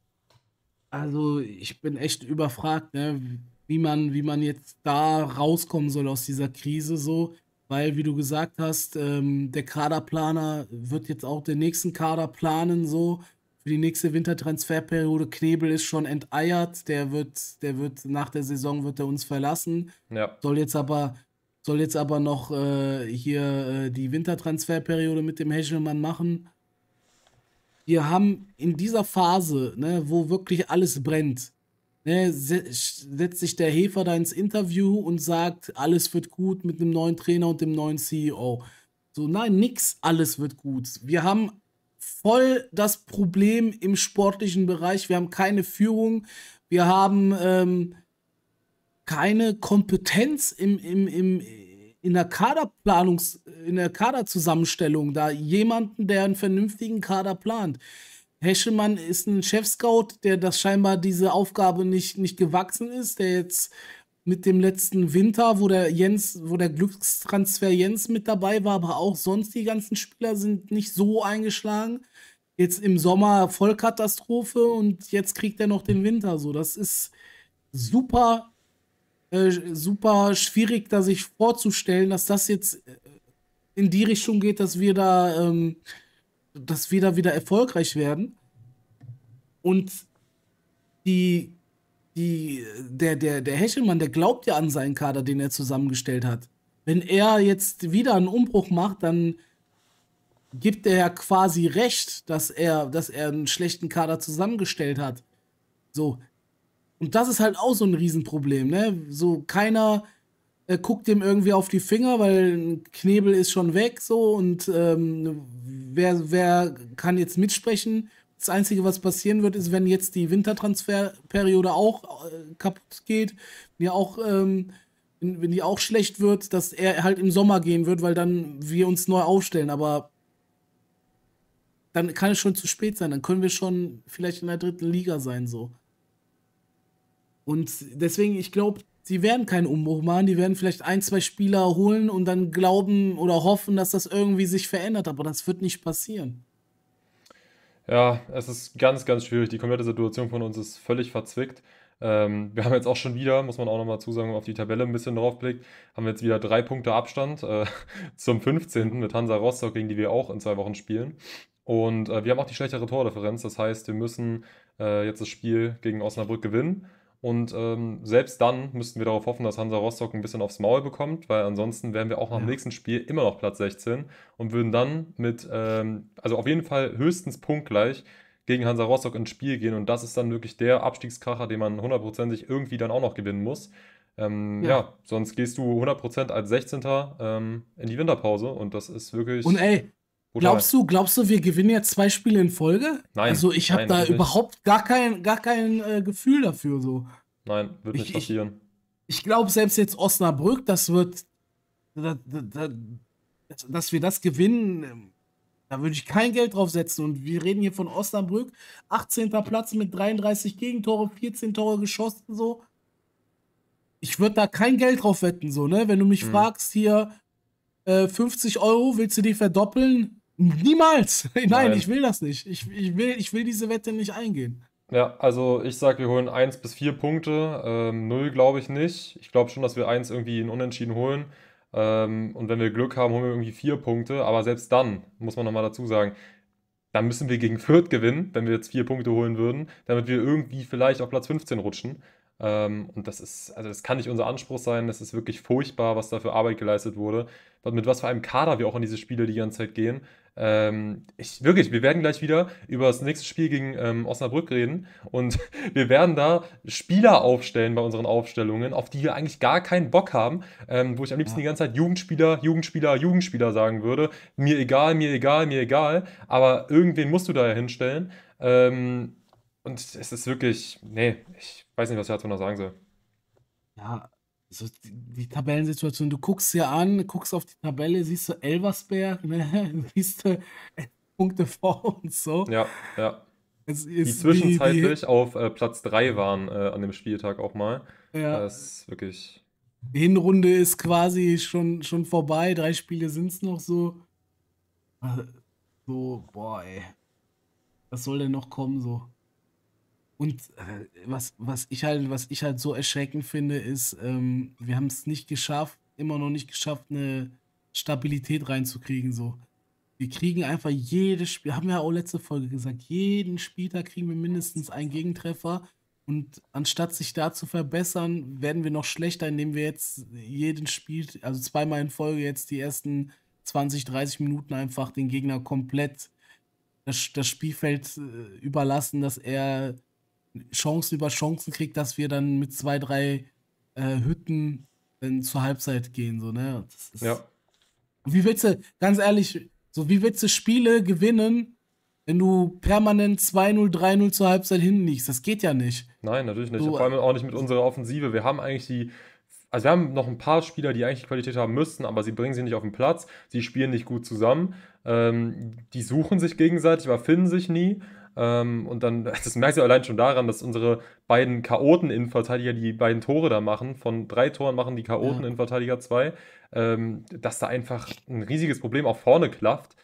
also ich bin echt überfragt, ne? wie, man, wie man jetzt da rauskommen soll aus dieser Krise so. Weil, wie du gesagt hast, ähm, der Kaderplaner wird jetzt auch den nächsten Kader planen, so für die nächste Wintertransferperiode. Knebel ist schon enteiert, der wird, der wird nach der Saison wird er uns verlassen. Ja. Soll jetzt aber soll jetzt aber noch äh, hier äh, die Wintertransferperiode mit dem Heschelmann machen. Wir haben in dieser Phase, ne, wo wirklich alles brennt, ne, setzt sich der Hefer da ins Interview und sagt, alles wird gut mit einem neuen Trainer und dem neuen CEO. So, nein, nix, alles wird gut. Wir haben voll das Problem im sportlichen Bereich. Wir haben keine Führung. Wir haben ähm, keine Kompetenz im, im, im, in der Kaderplanungs-, in der Kaderzusammenstellung, da jemanden, der einen vernünftigen Kader plant. Heschemann ist ein Chef-Scout, der das scheinbar diese Aufgabe nicht, nicht gewachsen ist, der jetzt mit dem letzten Winter, wo der Jens, wo der Glückstransfer Jens mit dabei war, aber auch sonst die ganzen Spieler sind nicht so eingeschlagen. Jetzt im Sommer Vollkatastrophe und jetzt kriegt er noch den Winter. So, das ist super äh, super schwierig, da sich vorzustellen, dass das jetzt äh, in die Richtung geht, dass wir da, ähm, dass wir da wieder erfolgreich werden. Und die, die, der, der, der Hechelmann, der glaubt ja an seinen Kader, den er zusammengestellt hat. Wenn er jetzt wieder einen Umbruch macht, dann gibt er ja quasi recht, dass er, dass er einen schlechten Kader zusammengestellt hat. So, und das ist halt auch so ein Riesenproblem, ne? So keiner äh, guckt dem irgendwie auf die Finger, weil ein Knebel ist schon weg, so und ähm, wer, wer kann jetzt mitsprechen? Das Einzige, was passieren wird, ist, wenn jetzt die Wintertransferperiode auch äh, kaputt geht, wenn ja auch, ähm, wenn die auch schlecht wird, dass er halt im Sommer gehen wird, weil dann wir uns neu aufstellen. Aber dann kann es schon zu spät sein. Dann können wir schon vielleicht in der dritten Liga sein, so. Und deswegen, ich glaube, sie werden keinen Umbruch machen. Die werden vielleicht ein, zwei Spieler holen und dann glauben oder hoffen, dass das irgendwie sich verändert. Aber das wird nicht passieren. Ja, es ist ganz, ganz schwierig. Die komplette Situation von uns ist völlig verzwickt. Ähm, wir haben jetzt auch schon wieder, muss man auch nochmal zusagen, auf die Tabelle ein bisschen draufblickt, haben wir jetzt wieder drei Punkte Abstand äh, zum 15. mit Hansa Rostock, gegen die wir auch in zwei Wochen spielen. Und äh, wir haben auch die schlechtere Tordifferenz. Das heißt, wir müssen äh, jetzt das Spiel gegen Osnabrück gewinnen und ähm, selbst dann müssten wir darauf hoffen, dass Hansa Rostock ein bisschen aufs Maul bekommt, weil ansonsten wären wir auch nach dem ja. nächsten Spiel immer noch Platz 16 und würden dann mit, ähm, also auf jeden Fall höchstens punktgleich gegen Hansa Rostock ins Spiel gehen. Und das ist dann wirklich der Abstiegskracher, den man hundertprozentig irgendwie dann auch noch gewinnen muss. Ähm, ja. ja. sonst gehst du 100% als 16. Ähm, in die Winterpause und das ist wirklich. Und ey, oder glaubst du, glaubst du, wir gewinnen jetzt zwei Spiele in Folge? Nein. Also ich habe da überhaupt nicht. gar kein, gar kein äh, Gefühl dafür so. Nein, wird nicht ich, passieren. Ich, ich glaube selbst jetzt Osnabrück, das wird, da, da, da, dass wir das gewinnen, ähm, da würde ich kein Geld drauf setzen. Und wir reden hier von Osnabrück, 18. Platz mit 33 Gegentore, 14 Tore geschossen so. Ich würde da kein Geld drauf wetten so ne. Wenn du mich hm. fragst hier. 50 äh, Euro, willst du die verdoppeln? Niemals! Nein, Nein, ich will das nicht. Ich, ich, will, ich will diese Wette nicht eingehen. Ja, also ich sage, wir holen 1 bis 4 Punkte. Ähm, 0 glaube ich nicht. Ich glaube schon, dass wir 1 irgendwie in Unentschieden holen. Ähm, und wenn wir Glück haben, holen wir irgendwie 4 Punkte. Aber selbst dann, muss man nochmal dazu sagen, dann müssen wir gegen Fürth gewinnen, wenn wir jetzt 4 Punkte holen würden, damit wir irgendwie vielleicht auf Platz 15 rutschen. Ähm, und das ist, also das kann nicht unser Anspruch sein. Das ist wirklich furchtbar, was da für Arbeit geleistet wurde. Mit was für einem Kader wir auch in diese Spiele die ganze Zeit gehen. Ähm, ich, wirklich, wir werden gleich wieder über das nächste Spiel gegen ähm, Osnabrück reden und wir werden da Spieler aufstellen bei unseren Aufstellungen, auf die wir eigentlich gar keinen Bock haben, ähm, wo ich am liebsten die ganze Zeit Jugendspieler, Jugendspieler, Jugendspieler sagen würde. Mir egal, mir egal, mir egal, aber irgendwen musst du da ja hinstellen. Ähm, und es ist wirklich, nee, ich weiß nicht, was Hertha noch sagen soll. Ja, so die, die, Tabellensituation, du guckst ja an, guckst auf die Tabelle, siehst du Elversberg, ne? siehst du Punkte vor und so. Ja, ja. die zwischenzeitlich die, auf äh, Platz 3 waren äh, an dem Spieltag auch mal. Ja. Das ist wirklich. Die Hinrunde ist quasi schon, schon vorbei, drei Spiele sind es noch so. Also, so, boah, ey. Was soll denn noch kommen so? Und äh, was, was, ich halt, was ich halt so erschreckend finde, ist, ähm, wir haben es nicht geschafft, immer noch nicht geschafft, eine Stabilität reinzukriegen. So. Wir kriegen einfach jedes Spiel, haben wir ja auch letzte Folge gesagt, jeden Spieltag kriegen wir mindestens einen Gegentreffer. Und anstatt sich da zu verbessern, werden wir noch schlechter, indem wir jetzt jeden Spiel, also zweimal in Folge jetzt die ersten 20, 30 Minuten einfach den Gegner komplett das, das Spielfeld äh, überlassen, dass er Chancen über Chancen kriegt, dass wir dann mit zwei, drei äh, Hütten dann zur Halbzeit gehen. So, ne? ja. Wie willst du, ganz ehrlich, so wie willst du Spiele gewinnen, wenn du permanent 2-0, 3-0 zur Halbzeit hinten liegst? Das geht ja nicht. Nein, natürlich nicht. So, Vor allem äh, auch nicht mit unserer Offensive. Wir haben eigentlich die. Also wir haben noch ein paar Spieler, die eigentlich Qualität haben müssten, aber sie bringen sie nicht auf den Platz, sie spielen nicht gut zusammen, ähm, die suchen sich gegenseitig, aber finden sich nie. Ähm, und dann, das merkst du allein schon daran, dass unsere beiden Chaoten-Innenverteidiger die beiden Tore da machen. Von drei Toren machen die Chaoten-Innenverteidiger zwei. Ähm, dass da einfach ein riesiges Problem auch vorne klafft.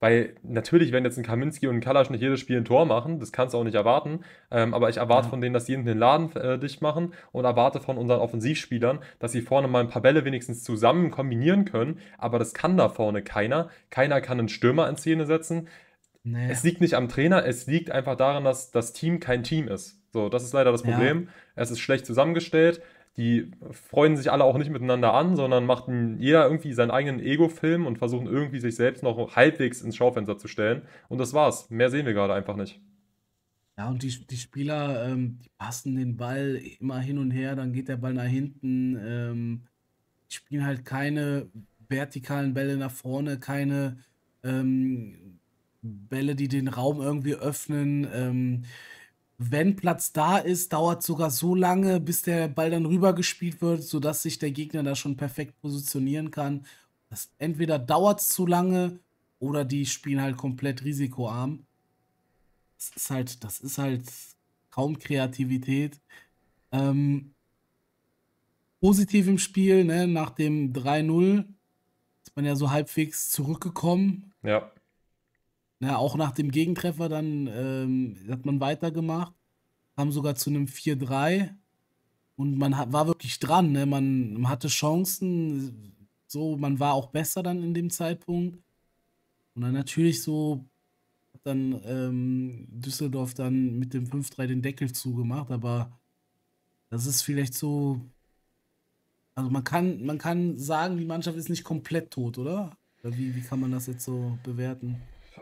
Weil natürlich werden jetzt ein Kaminski und ein Kalasch nicht jedes Spiel ein Tor machen, das kannst du auch nicht erwarten. Ähm, aber ich erwarte ja. von denen, dass die hinten den Laden äh, dicht machen und erwarte von unseren Offensivspielern, dass sie vorne mal ein paar Bälle wenigstens zusammen kombinieren können. Aber das kann da vorne keiner. Keiner kann einen Stürmer in Szene setzen. Nee. Es liegt nicht am Trainer, es liegt einfach daran, dass das Team kein Team ist. So, das ist leider das Problem. Ja. Es ist schlecht zusammengestellt. Die freuen sich alle auch nicht miteinander an, sondern machen jeder irgendwie seinen eigenen Ego-Film und versuchen irgendwie sich selbst noch halbwegs ins Schaufenster zu stellen. Und das war's. Mehr sehen wir gerade einfach nicht. Ja, und die, die Spieler, ähm, die passen den Ball immer hin und her, dann geht der Ball nach hinten. Ähm, spielen halt keine vertikalen Bälle nach vorne, keine ähm, Bälle, die den Raum irgendwie öffnen. Ähm, wenn Platz da ist, dauert sogar so lange, bis der Ball dann rübergespielt wird, sodass sich der Gegner da schon perfekt positionieren kann. Das, entweder dauert es zu lange oder die spielen halt komplett risikoarm. Das ist halt, das ist halt kaum Kreativität. Ähm, positiv im Spiel, ne? nach dem 3-0 ist man ja so halbwegs zurückgekommen. Ja. Na, auch nach dem Gegentreffer dann ähm, hat man weitergemacht, kam sogar zu einem 4-3 und man hat, war wirklich dran. Ne? Man, man hatte Chancen, so, man war auch besser dann in dem Zeitpunkt. Und dann natürlich so hat dann ähm, Düsseldorf dann mit dem 5-3 den Deckel zugemacht, aber das ist vielleicht so. Also man kann, man kann sagen, die Mannschaft ist nicht komplett tot, oder? Oder wie, wie kann man das jetzt so bewerten?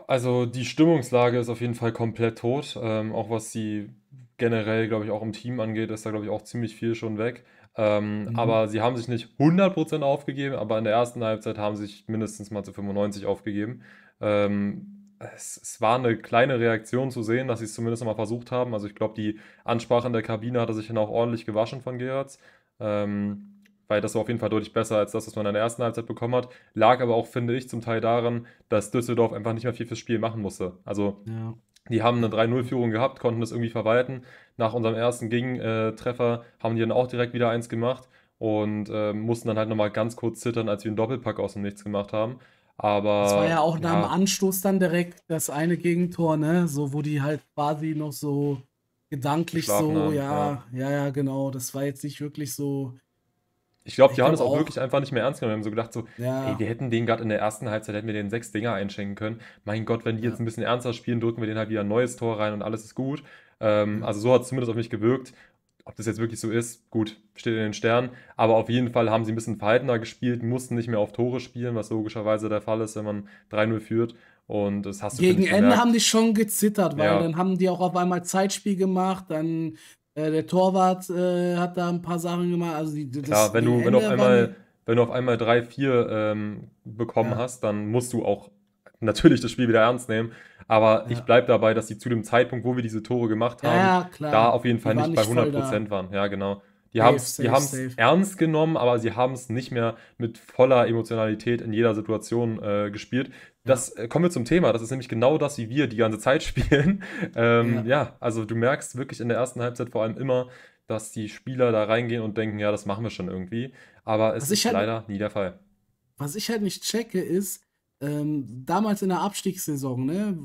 Also die Stimmungslage ist auf jeden Fall komplett tot. Ähm, auch was sie generell, glaube ich, auch im Team angeht, ist da, glaube ich, auch ziemlich viel schon weg. Ähm, mhm. Aber sie haben sich nicht 100% aufgegeben, aber in der ersten Halbzeit haben sie sich mindestens mal zu 95 aufgegeben. Ähm, es, es, war eine kleine Reaktion zu sehen, dass sie es zumindest mal versucht haben. Also ich glaube, die Ansprache in der Kabine hat er sich dann auch ordentlich gewaschen von Gerards. Ähm, weil das war auf jeden Fall deutlich besser als das, was man in der ersten Halbzeit bekommen hat. Lag aber auch, finde ich, zum Teil daran, dass Düsseldorf einfach nicht mehr viel fürs Spiel machen musste. Also ja. die haben eine 3-0-Führung gehabt, konnten das irgendwie verwalten. Nach unserem ersten Gegentreffer äh, haben die dann auch direkt wieder eins gemacht und äh, mussten dann halt nochmal ganz kurz zittern, als wir einen Doppelpack aus dem Nichts gemacht haben. Aber. Das war ja auch nach ja. dem Anstoß dann direkt das eine Gegentor, ne? So, wo die halt quasi noch so gedanklich so, ja, ja, ja, ja, genau. Das war jetzt nicht wirklich so ich glaube, die ich haben es glaub auch, wirklich einfach nicht mehr ernst genommen. Wir haben so gedacht, so, ja. ey, wir hätten den gerade in der ersten Halbzeit, hätten wir den sechs Dinger einschenken können. Mein Gott, wenn die jetzt ein bisschen ernster spielen, drücken wir den halt wieder ein neues Tor rein und alles ist gut. Ähm, also so hat es zumindest auf mich gewirkt. Ob das jetzt wirklich so ist, gut, steht in den Sternen. Aber auf jeden Fall haben sie ein bisschen verhaltener gespielt, mussten nicht mehr auf Tore spielen, was logischerweise der Fall ist, wenn man 3-0 führt. Und das hast du Gegen Ende haben die schon gezittert, weil ja. dann haben die auch auf einmal Zeitspiel gemacht, dann äh, der Torwart äh, hat da ein paar Sachen gemacht. Also die, das, Klar, wenn du, wenn du auf einmal, wenn du auf einmal drei, vier ähm, bekommen ja. hast, dann musst du auch natürlich das Spiel wieder ernst nehmen. Aber ja. ich bleibe dabei, dass sie zu dem Zeitpunkt, wo wir diese Tore gemacht haben, ja, da auf jeden Fall nicht, nicht bei 100 Prozent waren. Ja, genau. Die haben es ernst genommen, aber sie haben es nicht mehr mit voller Emotionalität in jeder Situation äh, gespielt. Das äh, kommen wir zum Thema. Das ist nämlich genau das, wie wir die ganze Zeit spielen. Ähm, ja. ja, also du merkst wirklich in der ersten Halbzeit vor allem immer, dass die Spieler da reingehen und denken, ja, das machen wir schon irgendwie. Aber es ist halt, leider nie der Fall. Was ich halt nicht checke, ist, ähm, damals in der Abstiegssaison, ne,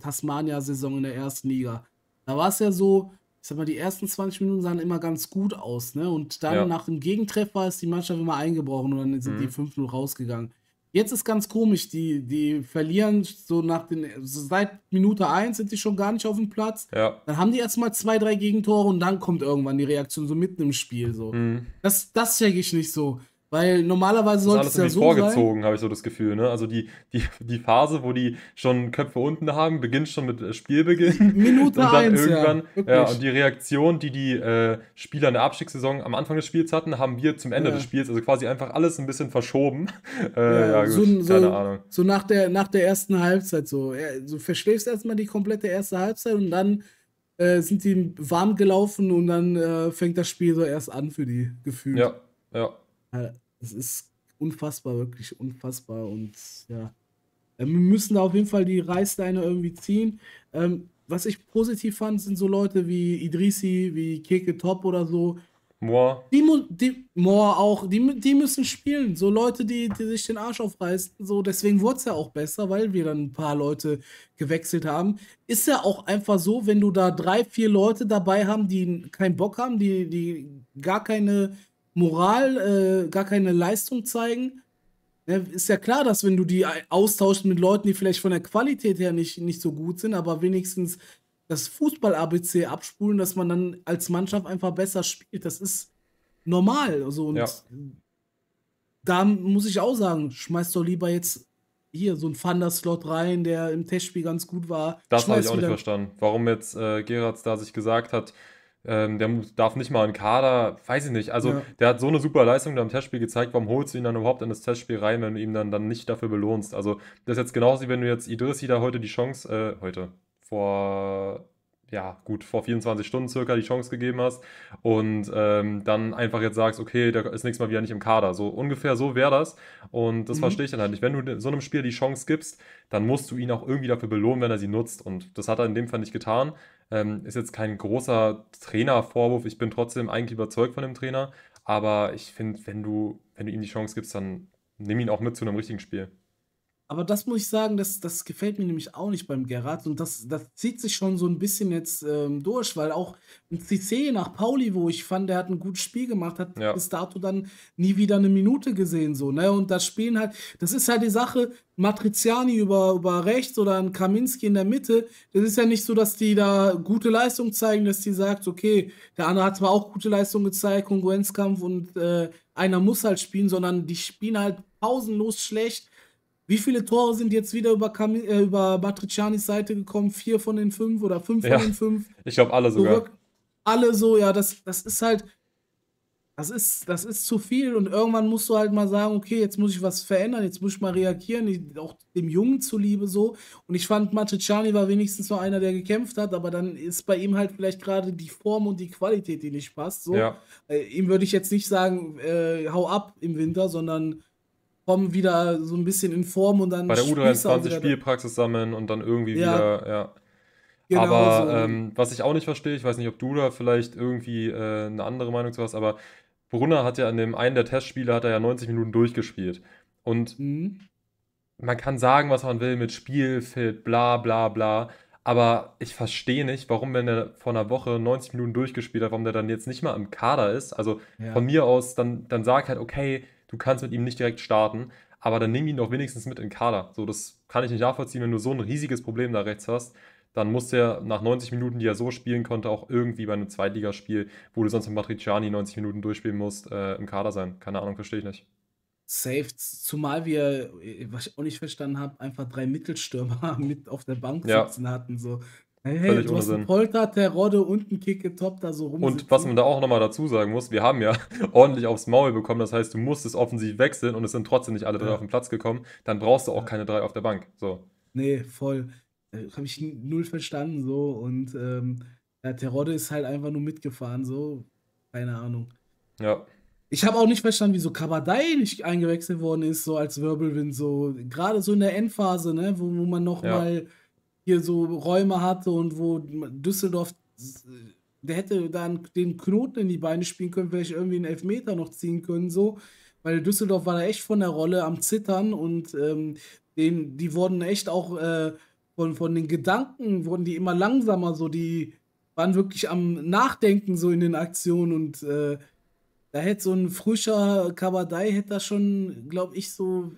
Tasmania-Saison in der ersten Liga, da war es ja so, ich sag mal, die ersten 20 Minuten sahen immer ganz gut aus, ne? Und dann ja. nach dem Gegentreffer ist die Mannschaft immer eingebrochen und dann sind mhm. die 5-0 rausgegangen. Jetzt ist ganz komisch, die, die verlieren so nach den, so seit Minute 1 sind die schon gar nicht auf dem Platz. Ja. Dann haben die erstmal zwei, drei Gegentore und dann kommt irgendwann die Reaktion so mitten im Spiel. So. Mhm. Das, das check ich nicht so. Weil normalerweise sollte es ja so vorgezogen, habe ich so das Gefühl. Ne? Also die, die, die Phase, wo die schon Köpfe unten haben, beginnt schon mit äh, Spielbeginn. Minute und dann eins, irgendwann, ja, ja, Und die Reaktion, die die äh, Spieler in der Abstiegssaison am Anfang des Spiels hatten, haben wir zum Ende ja. des Spiels, also quasi einfach alles ein bisschen verschoben. Äh, ja, gut, so, keine so, Ahnung. So nach der, nach der ersten Halbzeit so. Du verschläfst erstmal die komplette erste Halbzeit und dann äh, sind die warm gelaufen und dann äh, fängt das Spiel so erst an für die Gefühle. Ja, ja. Das ist unfassbar, wirklich unfassbar. Und ja, ähm, wir müssen da auf jeden Fall die Reißleine irgendwie ziehen. Ähm, was ich positiv fand, sind so Leute wie Idrisi, wie Keke Top oder so. Moa. Die, die, Moore auch, die, die müssen spielen. So Leute, die, die sich den Arsch aufreißen. So, deswegen wurde es ja auch besser, weil wir dann ein paar Leute gewechselt haben. Ist ja auch einfach so, wenn du da drei, vier Leute dabei haben, die keinen Bock haben, die, die gar keine Moral äh, gar keine Leistung zeigen. Ja, ne, ist ja klar, dass wenn du die austauschst mit Leuten, die vielleicht von der Qualität her nicht, nicht so gut sind, aber wenigstens das Fußball-ABC abspulen, dass man dann als Mannschaft einfach besser spielt. Das ist normal. Also, und ja. da muss ich auch sagen, schmeißt doch lieber jetzt hier so ein Thunder-Slot rein, der im Testspiel ganz gut war. Das habe ich auch nicht verstanden. Warum jetzt äh, Gerards da sich gesagt hat, ähm, der darf nicht mal in Kader, weiß ich nicht. Also, ja. der hat so eine super Leistung da im Testspiel gezeigt. Warum holst du ihn dann überhaupt in das Testspiel rein, wenn du ihn dann, dann nicht dafür belohnst? Also, das ist jetzt genauso wie wenn du jetzt Idrissi da heute die Chance, äh, heute, vor, ja, gut, vor 24 Stunden circa die Chance gegeben hast und ähm, dann einfach jetzt sagst, okay, der ist nächstes Mal wieder nicht im Kader. So ungefähr so wäre das. Und das mhm. verstehe ich dann halt nicht. Wenn du so einem Spiel die Chance gibst, dann musst du ihn auch irgendwie dafür belohnen, wenn er sie nutzt. Und das hat er in dem Fall nicht getan. Ähm, ist jetzt kein großer Trainervorwurf. Ich bin trotzdem eigentlich überzeugt von dem Trainer. Aber ich finde, wenn du, wenn du ihm die Chance gibst, dann nimm ihn auch mit zu einem richtigen Spiel. Aber das muss ich sagen, das, das gefällt mir nämlich auch nicht beim Gerrard. Und das, das zieht sich schon so ein bisschen jetzt ähm, durch, weil auch ein CC nach Pauli, wo ich fand, der hat ein gutes Spiel gemacht, hat ja. bis dato dann nie wieder eine Minute gesehen. So, ne? Und das Spielen halt, das ist halt die Sache, Matriziani über, über rechts oder ein Kaminski in der Mitte, das ist ja nicht so, dass die da gute Leistung zeigen, dass die sagt, okay, der andere hat zwar auch gute Leistung gezeigt, Konkurrenzkampf und äh, einer muss halt spielen, sondern die spielen halt pausenlos schlecht wie viele Tore sind jetzt wieder über, Cam äh, über Matricianis Seite gekommen? Vier von den fünf oder fünf ja, von den fünf? Ich glaube, alle sogar. Zurück. Alle so, ja, das, das ist halt, das ist, das ist zu viel und irgendwann musst du halt mal sagen, okay, jetzt muss ich was verändern, jetzt muss ich mal reagieren, ich, auch dem Jungen zuliebe so. Und ich fand, Matriciani war wenigstens noch einer, der gekämpft hat, aber dann ist bei ihm halt vielleicht gerade die Form und die Qualität, die nicht passt. So. Ja. Äh, ihm würde ich jetzt nicht sagen, äh, hau ab im Winter, sondern kommen wieder so ein bisschen in Form und dann. Bei der U23 halt Spielpraxis sammeln und dann irgendwie ja. wieder, ja. Genau aber so. ähm, was ich auch nicht verstehe, ich weiß nicht, ob du da vielleicht irgendwie äh, eine andere Meinung zu hast, aber Brunner hat ja an dem einen der Testspiele hat er ja 90 Minuten durchgespielt. Und mhm. man kann sagen, was man will mit Spielfeld, bla bla bla. Aber ich verstehe nicht, warum, wenn er vor einer Woche 90 Minuten durchgespielt hat, warum der dann jetzt nicht mal im Kader ist. Also ja. von mir aus, dann, dann sag halt, okay, Du kannst mit ihm nicht direkt starten, aber dann nimm ihn doch wenigstens mit in Kader. So, das kann ich nicht nachvollziehen, wenn du so ein riesiges Problem da rechts hast. Dann muss er nach 90 Minuten, die er so spielen konnte, auch irgendwie bei einem Zweitligaspiel, wo du sonst mit Matriciani 90 Minuten durchspielen musst, äh, im Kader sein. Keine Ahnung, verstehe ich nicht. Safe, zumal wir, äh, was ich auch nicht verstanden habe, einfach drei Mittelstürmer mit auf der Bank sitzen ja. hatten. So. Hey, Völlig du hast einen Polter, Terodde und ein Kick getoppt da so rum. Und was man da auch nochmal dazu sagen muss, wir haben ja ordentlich aufs Maul bekommen, das heißt, du musst es offensiv wechseln und es sind trotzdem nicht alle drei ja. auf den Platz gekommen, dann brauchst du auch ja. keine drei auf der Bank. So. Nee, voll. Äh, habe ich null verstanden so und ähm, ja, Terodde ist halt einfach nur mitgefahren, so. Keine Ahnung. Ja. Ich habe auch nicht verstanden, wieso Kabadei nicht eingewechselt worden ist, so als Wirbelwind, so. Gerade so in der Endphase, ne, wo, wo man nochmal. Ja hier so Räume hatte und wo Düsseldorf, äh, der hätte dann den Knoten in die Beine spielen können, vielleicht irgendwie einen Elfmeter noch ziehen können, so. Weil Düsseldorf war da echt von der Rolle am Zittern und ähm, den, die wurden echt auch äh, von, von den Gedanken, wurden die immer langsamer, so die waren wirklich am Nachdenken so in den Aktionen und äh, da hätte so ein frischer Kabadei hätte da schon, glaube ich, so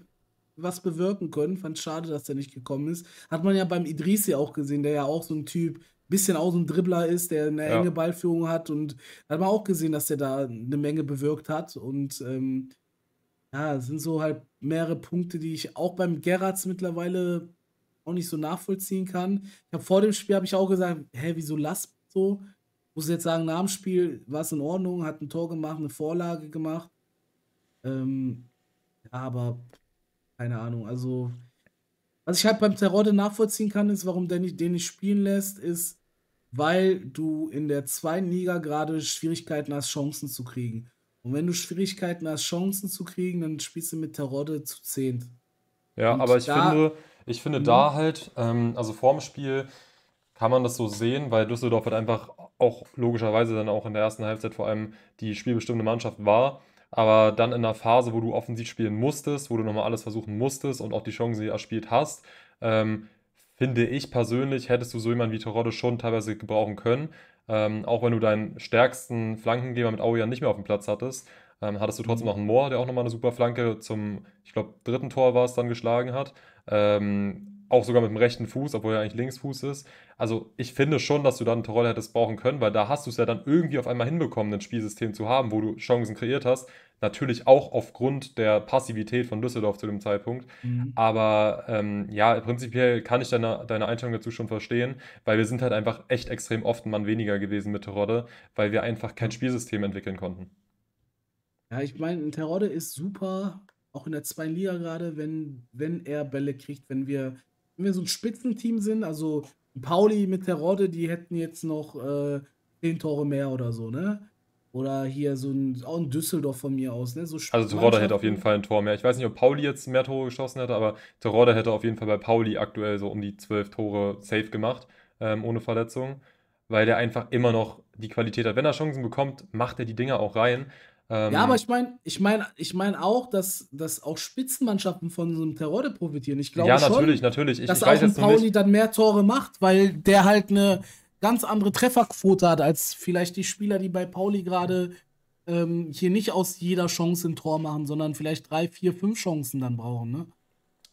was bewirken können. Fand schade, dass der nicht gekommen ist. Hat man ja beim Idrisi auch gesehen, der ja auch so ein Typ, bisschen aus dem Dribbler ist, der eine ja. enge Ballführung hat und hat man auch gesehen, dass der da eine Menge bewirkt hat und ähm, ja, sind so halt mehrere Punkte, die ich auch beim Gerrards mittlerweile auch nicht so nachvollziehen kann. Ich habe vor dem Spiel habe ich auch gesagt, hä, wieso Lasp so? Muss jetzt sagen, nach dem Spiel war es in Ordnung, hat ein Tor gemacht, eine Vorlage gemacht. Ähm, aber keine Ahnung. Also, was ich halt beim Terodde nachvollziehen kann, ist, warum der nicht, den nicht spielen lässt, ist, weil du in der zweiten Liga gerade Schwierigkeiten hast, Chancen zu kriegen. Und wenn du Schwierigkeiten hast, Chancen zu kriegen, dann spielst du mit Terodde zu zehnt. Ja, Und aber ich da, finde, ich finde da mhm. halt, ähm, also vorm Spiel kann man das so sehen, weil Düsseldorf halt einfach auch logischerweise dann auch in der ersten Halbzeit vor allem die spielbestimmende Mannschaft war. Aber dann in einer Phase, wo du offensiv spielen musstest, wo du nochmal alles versuchen musstest und auch die Chancen erspielt hast, ähm, finde ich persönlich, hättest du so jemanden wie Torodde schon teilweise gebrauchen können. Ähm, auch wenn du deinen stärksten Flankengeber mit Aoyan nicht mehr auf dem Platz hattest, ähm, hattest du trotzdem mhm. noch einen Mohr, der auch nochmal eine super Flanke zum, ich glaube, dritten Tor war es, dann geschlagen hat. Ähm, auch sogar mit dem rechten Fuß, obwohl er eigentlich Linksfuß ist. Also ich finde schon, dass du dann Terodde hättest brauchen können, weil da hast du es ja dann irgendwie auf einmal hinbekommen, ein Spielsystem zu haben, wo du Chancen kreiert hast. Natürlich auch aufgrund der Passivität von Düsseldorf zu dem Zeitpunkt. Mhm. Aber ähm, ja, prinzipiell kann ich deine, deine Einstellung dazu schon verstehen, weil wir sind halt einfach echt extrem oft ein Mann weniger gewesen mit Terodde, weil wir einfach kein Spielsystem entwickeln konnten. Ja, ich meine, Terodde ist super, auch in der zweiten Liga gerade, wenn, wenn er Bälle kriegt, wenn wir wenn wir so ein Spitzenteam sind, also Pauli mit der Rodde, die hätten jetzt noch äh, zehn Tore mehr oder so, ne? Oder hier so ein, auch ein Düsseldorf von mir aus, ne? So also Terodde hätte auf jeden Fall ein Tor mehr. Ich weiß nicht, ob Pauli jetzt mehr Tore geschossen hätte, aber Terodde hätte auf jeden Fall bei Pauli aktuell so um die zwölf Tore safe gemacht, ähm, ohne Verletzung, weil der einfach immer noch die Qualität hat. Wenn er Chancen bekommt, macht er die Dinger auch rein. Ähm, ja, aber ich meine, ich meine, ich meine auch, dass, dass auch Spitzenmannschaften von so einem Terodde profitieren. Ich glaube ja, schon, natürlich, natürlich. Ich, dass ich auch ein Pauli dann mehr Tore macht, weil der halt eine ganz andere Trefferquote hat als vielleicht die Spieler, die bei Pauli gerade ähm, hier nicht aus jeder Chance ein Tor machen, sondern vielleicht drei, vier, fünf Chancen dann brauchen. Ne?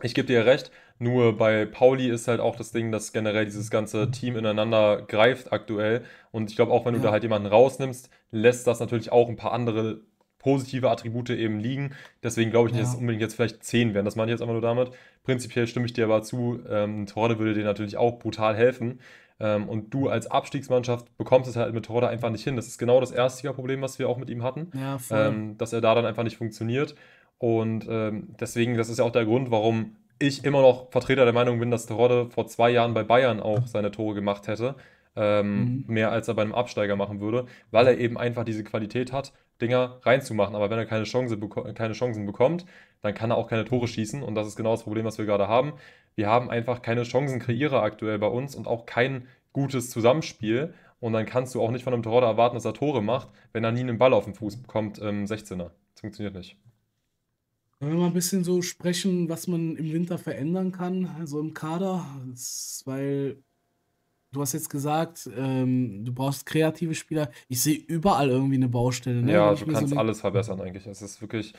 Ich gebe dir recht. Nur bei Pauli ist halt auch das Ding, dass generell dieses ganze Team ineinander greift aktuell. Und ich glaube, auch wenn du ja. da halt jemanden rausnimmst, lässt das natürlich auch ein paar andere positive Attribute eben liegen. Deswegen glaube ich nicht, ja. dass es unbedingt jetzt vielleicht 10 wären. Das meine ich jetzt einfach nur damit. Prinzipiell stimme ich dir aber zu. Ähm, Torde würde dir natürlich auch brutal helfen. Ähm, und du als Abstiegsmannschaft bekommst es halt mit Torde einfach nicht hin. Das ist genau das erste Problem, was wir auch mit ihm hatten, ja, ähm, dass er da dann einfach nicht funktioniert. Und ähm, deswegen, das ist ja auch der Grund, warum ich immer noch Vertreter der Meinung bin, dass Terodde vor zwei Jahren bei Bayern auch seine Tore gemacht hätte. Ähm, mhm. Mehr als er bei einem Absteiger machen würde, weil er eben einfach diese Qualität hat, Dinger reinzumachen. Aber wenn er keine, Chance keine Chancen bekommt, dann kann er auch keine Tore schießen. Und das ist genau das Problem, was wir gerade haben. Wir haben einfach keine Chancenkreierer aktuell bei uns und auch kein gutes Zusammenspiel. Und dann kannst du auch nicht von einem Torhüter erwarten, dass er Tore macht, wenn er nie einen Ball auf den Fuß bekommt, ähm, 16er. Das funktioniert nicht. Wenn wir mal ein bisschen so sprechen, was man im Winter verändern kann, also im Kader? Ist, weil du hast jetzt gesagt, ähm, du brauchst kreative Spieler. Ich sehe überall irgendwie eine Baustelle. Ne? Ja, du kannst so alles verbessern eigentlich. Es ist wirklich.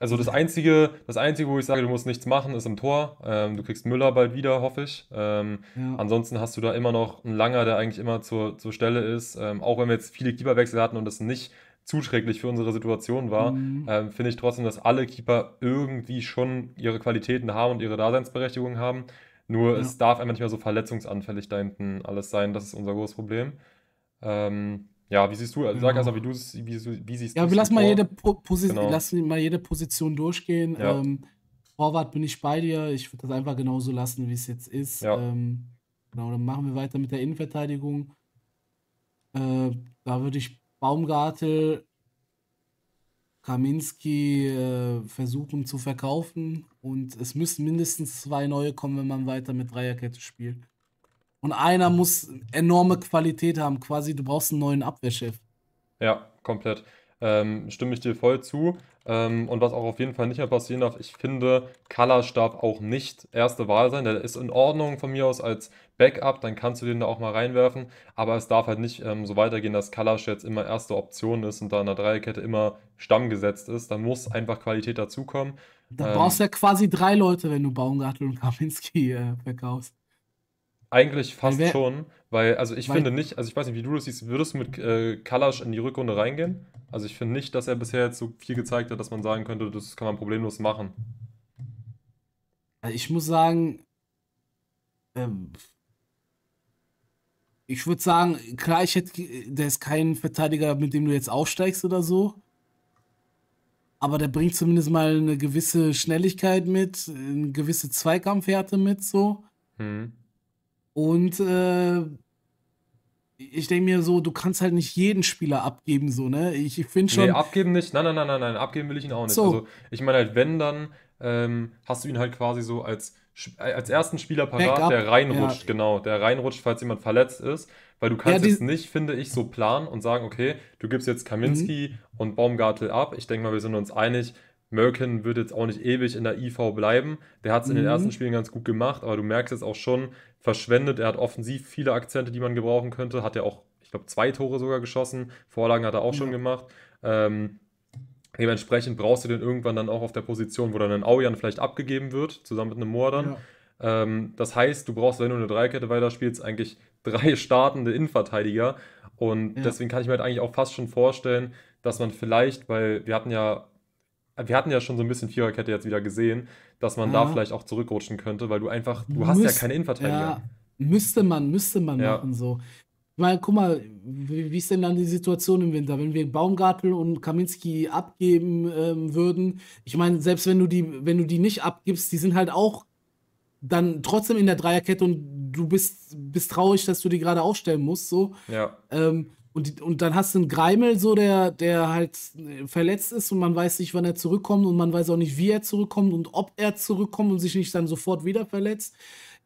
Also das Einzige, das Einzige, wo ich sage, du musst nichts machen, ist im Tor. Ähm, du kriegst Müller bald wieder, hoffe ich. Ähm, ja. Ansonsten hast du da immer noch einen Langer, der eigentlich immer zur, zur Stelle ist. Ähm, auch wenn wir jetzt viele Keeperwechsel hatten und das nicht zuträglich für unsere Situation war, mhm. ähm, finde ich trotzdem, dass alle Keeper irgendwie schon ihre Qualitäten haben und ihre Daseinsberechtigung haben. Nur ja. es darf einfach nicht mehr so verletzungsanfällig da hinten alles sein. Das ist unser großes Problem. Ähm, ja, wie siehst du, also sag ja. erstmal, wie du es, wie, wie siehst du Ja, wir lassen mal, jede genau. lass mal jede Position durchgehen. Ja. Ähm, Torwart bin ich bei dir. Ich würde das einfach genauso lassen, wie es jetzt ist. Ja. Ähm, genau, dann machen wir weiter mit der Innenverteidigung. Äh, da würde ich Baumgartel Kaminski äh, versuchen zu verkaufen und es müssen mindestens zwei neue kommen, wenn man weiter mit Dreierkette spielt. Und einer muss enorme Qualität haben, quasi du brauchst einen neuen Abwehrchef. Ja, komplett. Ähm, stimme ich dir voll zu. Ähm, und was auch auf jeden Fall nicht mehr passieren darf, ich finde, Kalasch darf auch nicht erste Wahl sein. Der ist in Ordnung von mir aus als Backup, dann kannst du den da auch mal reinwerfen. Aber es darf halt nicht ähm, so weitergehen, dass Kalasch jetzt immer erste Option ist und da in der Dreierkette immer Stamm gesetzt ist. Da muss einfach Qualität dazukommen. Da ähm, brauchst du ja quasi drei Leute, wenn du Baumgartel und Kaminski äh, verkaufst. Eigentlich fast wär, schon, weil, also ich finde nicht, also ich weiß nicht, wie du das siehst, würdest du mit äh, Kalasch in die Rückrunde reingehen? Also ich finde nicht, dass er bisher jetzt so viel gezeigt hat, dass man sagen könnte, das kann man problemlos machen. Also ich muss sagen, ähm, ich würde sagen, klar, ich hätte, der ist kein Verteidiger, mit dem du jetzt aufsteigst oder so. Aber der bringt zumindest mal eine gewisse Schnelligkeit mit, eine gewisse Zweikampfhärte mit, so. Hm. Und äh, ich denke mir so, du kannst halt nicht jeden Spieler abgeben, so, ne? Ich, ich finde schon. Nee, abgeben nicht. Nein, nein, nein, nein, nein. Abgeben will ich ihn auch nicht. So. Also, ich meine halt, wenn, dann ähm, hast du ihn halt quasi so als, äh, als ersten Spieler parat, Backup. der reinrutscht, ja. genau. Der reinrutscht, falls jemand verletzt ist. Weil du kannst ja, jetzt nicht, finde ich, so planen und sagen, okay, du gibst jetzt Kaminski mhm. und Baumgartel ab. Ich denke mal, wir sind uns einig, Merkin wird jetzt auch nicht ewig in der IV bleiben. Der hat es in den mhm. ersten Spielen ganz gut gemacht, aber du merkst jetzt auch schon, verschwendet. Er hat offensiv viele Akzente, die man gebrauchen könnte. Hat ja auch, ich glaube, zwei Tore sogar geschossen. Vorlagen hat er auch ja. schon gemacht. Ähm, dementsprechend brauchst du den irgendwann dann auch auf der Position, wo dann ein Aujan vielleicht abgegeben wird, zusammen mit einem Moor dann. Ja. Ähm, das heißt, du brauchst, wenn du eine Dreikette weiterspielst, eigentlich drei startende Innenverteidiger. Und ja. deswegen kann ich mir halt eigentlich auch fast schon vorstellen, dass man vielleicht, weil wir hatten ja wir hatten ja schon so ein bisschen Viererkette jetzt wieder gesehen, dass man ja. da mhm. vielleicht auch zurückrutschen könnte, weil du einfach, du Müsst, hast ja keine Innenverteidiger. Ja, müsste man, müsste man ja. machen so. Ich meine, guck mal, wie, wie, ist denn dann die Situation im Winter? Wenn wir Baumgartel und Kaminski abgeben ähm, würden, ich meine, selbst wenn du die, wenn du die nicht abgibst, die sind halt auch dann trotzdem in der Dreierkette und du bist, bist traurig, dass du die gerade aufstellen musst. So. Ja. Ähm, und, und dann hast du einen Greimel, so, der, der halt äh, verletzt ist und man weiß nicht, wann er zurückkommt und man weiß auch nicht, wie er zurückkommt und ob er zurückkommt und sich nicht dann sofort wieder verletzt.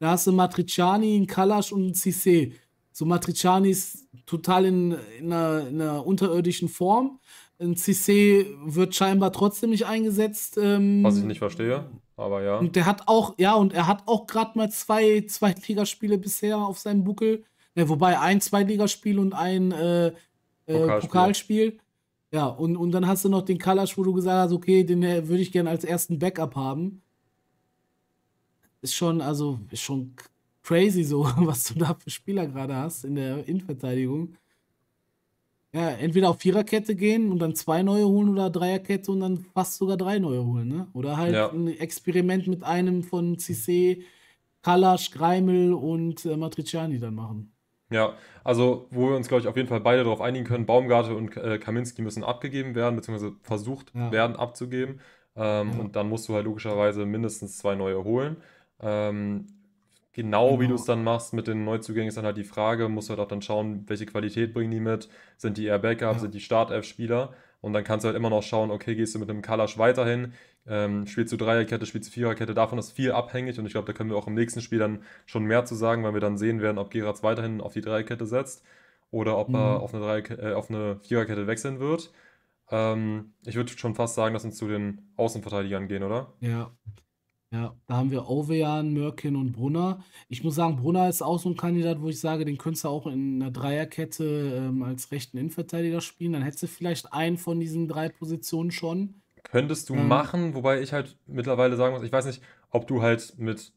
Da hast du Matriciani, einen Kalasch und einen Cissé. So Matriciani ist total in, in, einer, in einer unterirdischen Form. Ein Cissé wird scheinbar trotzdem nicht eingesetzt. Ähm, Was ich nicht verstehe, aber ja. Und der hat auch, ja, und er hat auch gerade mal zwei Zweitligaspiele bisher auf seinem Buckel. Ja, wobei ein Zweitligaspiel und ein äh, äh, Pokalspiel. Pokalspiel. Ja, und, und dann hast du noch den Kalasch, wo du gesagt hast, okay, den äh, würde ich gerne als ersten Backup haben. Ist schon, also, ist schon crazy so, was du da für Spieler gerade hast in der Innenverteidigung. Ja, entweder auf Viererkette gehen und dann zwei neue holen oder Dreierkette und dann fast sogar drei neue holen, ne? Oder halt ja. ein Experiment mit einem von Cissé, Kalasch, Greimel und äh, Matriciani dann machen. Ja, also wo wir uns, glaube ich, auf jeden Fall beide darauf einigen können, Baumgarte und äh, Kaminski müssen abgegeben werden, beziehungsweise versucht ja. werden abzugeben. Ähm, ja. Und dann musst du halt logischerweise mindestens zwei neue holen. Ähm, genau, genau, wie du es dann machst mit den Neuzugängen ist dann halt die Frage, musst du halt auch dann schauen, welche Qualität bringen die mit, sind die eher Backup, ja. sind die Startelf-Spieler. Und dann kannst du halt immer noch schauen, okay, gehst du mit dem Kalasch weiterhin, ähm, spielst du Dreierkette, spielst du Viererkette, davon ist viel abhängig und ich glaube, da können wir auch im nächsten Spiel dann schon mehr zu sagen, weil wir dann sehen werden, ob Geratz weiterhin auf die Dreierkette setzt oder ob mhm. er auf eine, Dreierkette, äh, auf eine Viererkette wechseln wird. Ähm, ich würde schon fast sagen, dass uns zu den Außenverteidigern gehen, oder? Ja. Ja, da haben wir Ovean, Mörkin und Brunner. Ich muss sagen, Brunner ist auch so ein Kandidat, wo ich sage, den könntest du auch in einer Dreierkette ähm, als rechten Innenverteidiger spielen. Dann hättest du vielleicht einen von diesen drei Positionen schon. Könntest du ähm, machen, wobei ich halt mittlerweile sagen muss, ich weiß nicht, ob du halt mit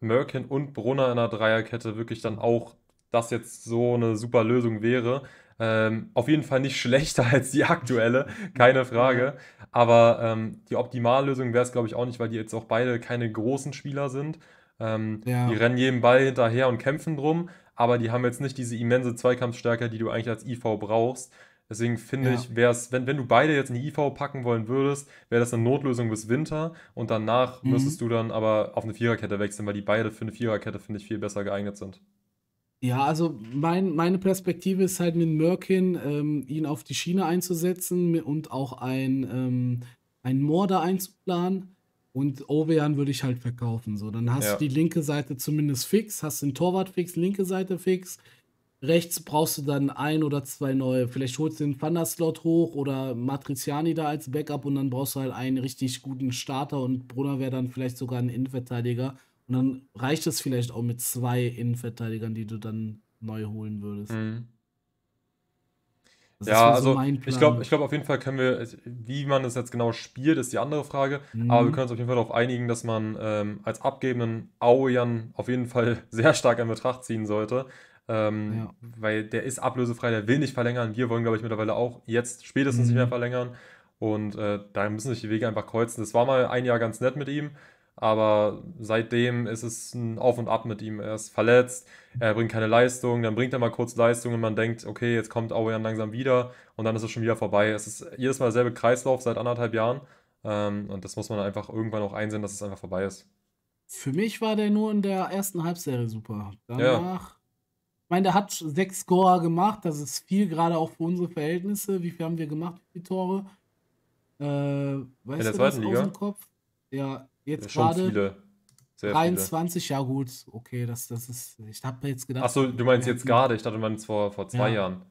Mörkin und Brunner in einer Dreierkette wirklich dann auch das jetzt so eine super Lösung wäre. Ähm, auf jeden Fall nicht schlechter als die aktuelle, keine Frage. Aber ähm, die Optimallösung wäre es, glaube ich, auch nicht, weil die jetzt auch beide keine großen Spieler sind. Ähm, ja. Die rennen jedem Ball hinterher und kämpfen drum, aber die haben jetzt nicht diese immense Zweikampfstärke, die du eigentlich als IV brauchst. Deswegen finde ja. ich, wäre es, wenn, wenn du beide jetzt in die IV packen wollen würdest, wäre das eine Notlösung bis Winter und danach mhm. müsstest du dann aber auf eine Viererkette wechseln, weil die beide für eine Viererkette, finde ich, viel besser geeignet sind. Ja, also mein, meine Perspektive ist halt mit Mörkin, ähm, ihn auf die Schiene einzusetzen und auch ein, ähm, einen Morder einzuplanen. Und Ovean würde ich halt verkaufen. So, dann hast ja. du die linke Seite zumindest fix, hast den Torwart fix, linke Seite fix. Rechts brauchst du dann ein oder zwei neue. Vielleicht holst du den Thunder-Slot hoch oder Matriziani da als Backup und dann brauchst du halt einen richtig guten Starter und Brunner wäre dann vielleicht sogar ein Innenverteidiger. Und dann reicht es vielleicht auch mit zwei Innenverteidigern, die du dann neu holen würdest. Mhm. ja, so also ich glaube, ich glaub, auf jeden Fall können wir, also wie man das jetzt genau spielt, ist die andere Frage. Mhm. Aber wir können uns auf jeden Fall darauf einigen, dass man ähm, als abgebenden Aoyan auf jeden Fall sehr stark in Betracht ziehen sollte. Ähm, ja. Weil der ist ablösefrei, der will nicht verlängern. Wir wollen, glaube ich, mittlerweile auch jetzt spätestens mhm. nicht mehr verlängern. Und äh, da müssen sich die Wege einfach kreuzen. Das war mal ein Jahr ganz nett mit ihm. Aber seitdem ist es ein Auf und Ab mit ihm. Er ist verletzt, er bringt keine Leistung, dann bringt er mal kurz Leistung und man denkt, okay, jetzt kommt Aubameyang langsam wieder und dann ist es schon wieder vorbei. Es ist jedes Mal derselbe Kreislauf seit anderthalb Jahren ähm, und das muss man einfach irgendwann auch einsehen, dass es einfach vorbei ist. Für mich war der nur in der ersten Halbserie super. Danach, ja. ich meine, der hat sechs Scorer gemacht, das ist viel, gerade auch für unsere Verhältnisse. Wie viel haben wir gemacht, wie viele Tore? Äh, weißt in der zweiten Liga? Ja, Jetzt gerade 23, viele. ja gut, okay, das, das ist. Ich habe jetzt gedacht. Achso, du meinst jetzt gerade, ich dachte, man vor, vor zwei ja. Jahren.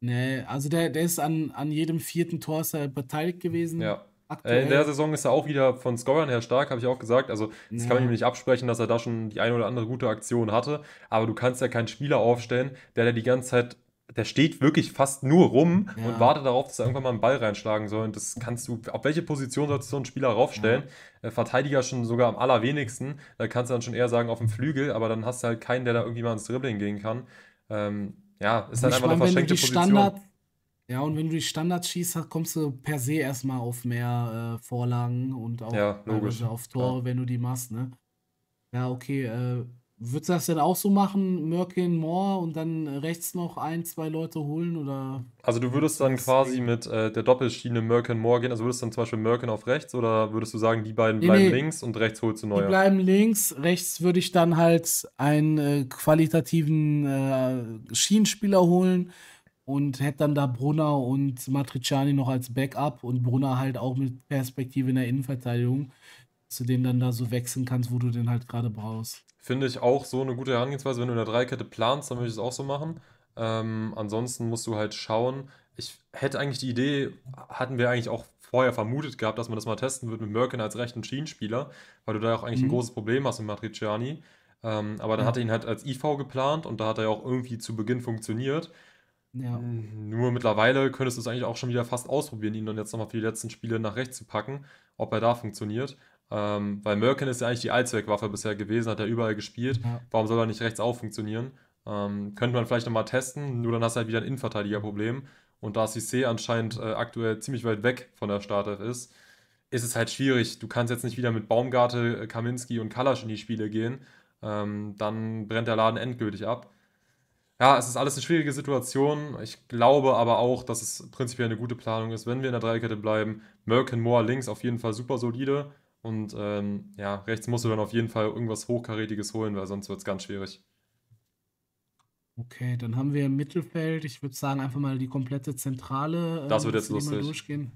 Nee, also der, der ist an, an jedem vierten Tor ist er beteiligt gewesen. Ja. Äh, aktuell. In der Saison ist er auch wieder von Scorern her stark, habe ich auch gesagt. Also, das ja. kann man ihm nicht absprechen, dass er da schon die eine oder andere gute Aktion hatte. Aber du kannst ja keinen Spieler aufstellen, der der die ganze Zeit der steht wirklich fast nur rum ja. und wartet darauf, dass er irgendwann mal einen Ball reinschlagen soll. Und das kannst du, auf welche Position sollst du so einen Spieler raufstellen? Ja. Äh, Verteidiger schon sogar am allerwenigsten. Da kannst du dann schon eher sagen, auf dem Flügel, aber dann hast du halt keinen, der da irgendwie mal ins Dribbling gehen kann. Ähm, ja, ist halt ich einfach meine, eine verschenkte Position. Standard, ja, und wenn du die Standards schießt, kommst du per se erstmal auf mehr äh, Vorlagen und auch ja, auf Tore, wenn du die machst, ne? Ja, okay, äh, Würdest du das denn auch so machen, Merkin Moore und dann rechts noch ein, zwei Leute holen oder? Also du würdest dann quasi mit äh, der Doppelschiene Merkin Moore gehen, also würdest du dann zum Beispiel Merkin auf rechts oder würdest du sagen, die beiden bleiben nee. links und rechts holst du neue? Die bleiben links, rechts würde ich dann halt einen äh, qualitativen äh, Schienenspieler holen und hätte dann da Brunner und Matriciani noch als Backup und Brunner halt auch mit Perspektive in der Innenverteidigung, zu denen dann da so wechseln kannst, wo du den halt gerade brauchst finde ich auch so eine gute Herangehensweise. Wenn du eine Dreikette planst, dann würde ich es auch so machen. Ähm, ansonsten musst du halt schauen. Ich hätte eigentlich die Idee, hatten wir eigentlich auch vorher vermutet gehabt, dass man das mal testen würde mit Merkin als rechten Schienenspieler, weil du da auch eigentlich mhm. ein großes Problem hast mit Matriciani. Ähm, aber dann ja. hat er ihn halt als IV geplant und da hat er ja auch irgendwie zu Beginn funktioniert. Ja. Nur mittlerweile könntest du es eigentlich auch schon wieder fast ausprobieren, ihn dann jetzt nochmal für die letzten Spiele nach rechts zu packen, ob er da funktioniert. Ähm, weil Merkin ist ja eigentlich die Allzweckwaffe bisher gewesen, hat er überall gespielt. Ja. Warum soll er nicht rechts auch funktionieren? Ähm, könnte man vielleicht nochmal testen, nur dann hast du halt wieder ein Innenverteidigerproblem. Und da CC anscheinend äh, aktuell ziemlich weit weg von der Startelf ist, ist es halt schwierig. Du kannst jetzt nicht wieder mit Baumgarte, äh, Kaminski und Kalasch in die Spiele gehen. Ähm, dann brennt der Laden endgültig ab. Ja, es ist alles eine schwierige Situation. Ich glaube aber auch, dass es prinzipiell eine gute Planung ist, wenn wir in der Dreikette bleiben. Merkin Moore links auf jeden Fall super solide. Und ähm, ja, rechts musst du dann auf jeden Fall irgendwas Hochkarätiges holen, weil sonst wird es ganz schwierig. Okay, dann haben wir im Mittelfeld, ich würde sagen, einfach mal die komplette Zentrale. Äh, das wird jetzt lustig. durchgehen.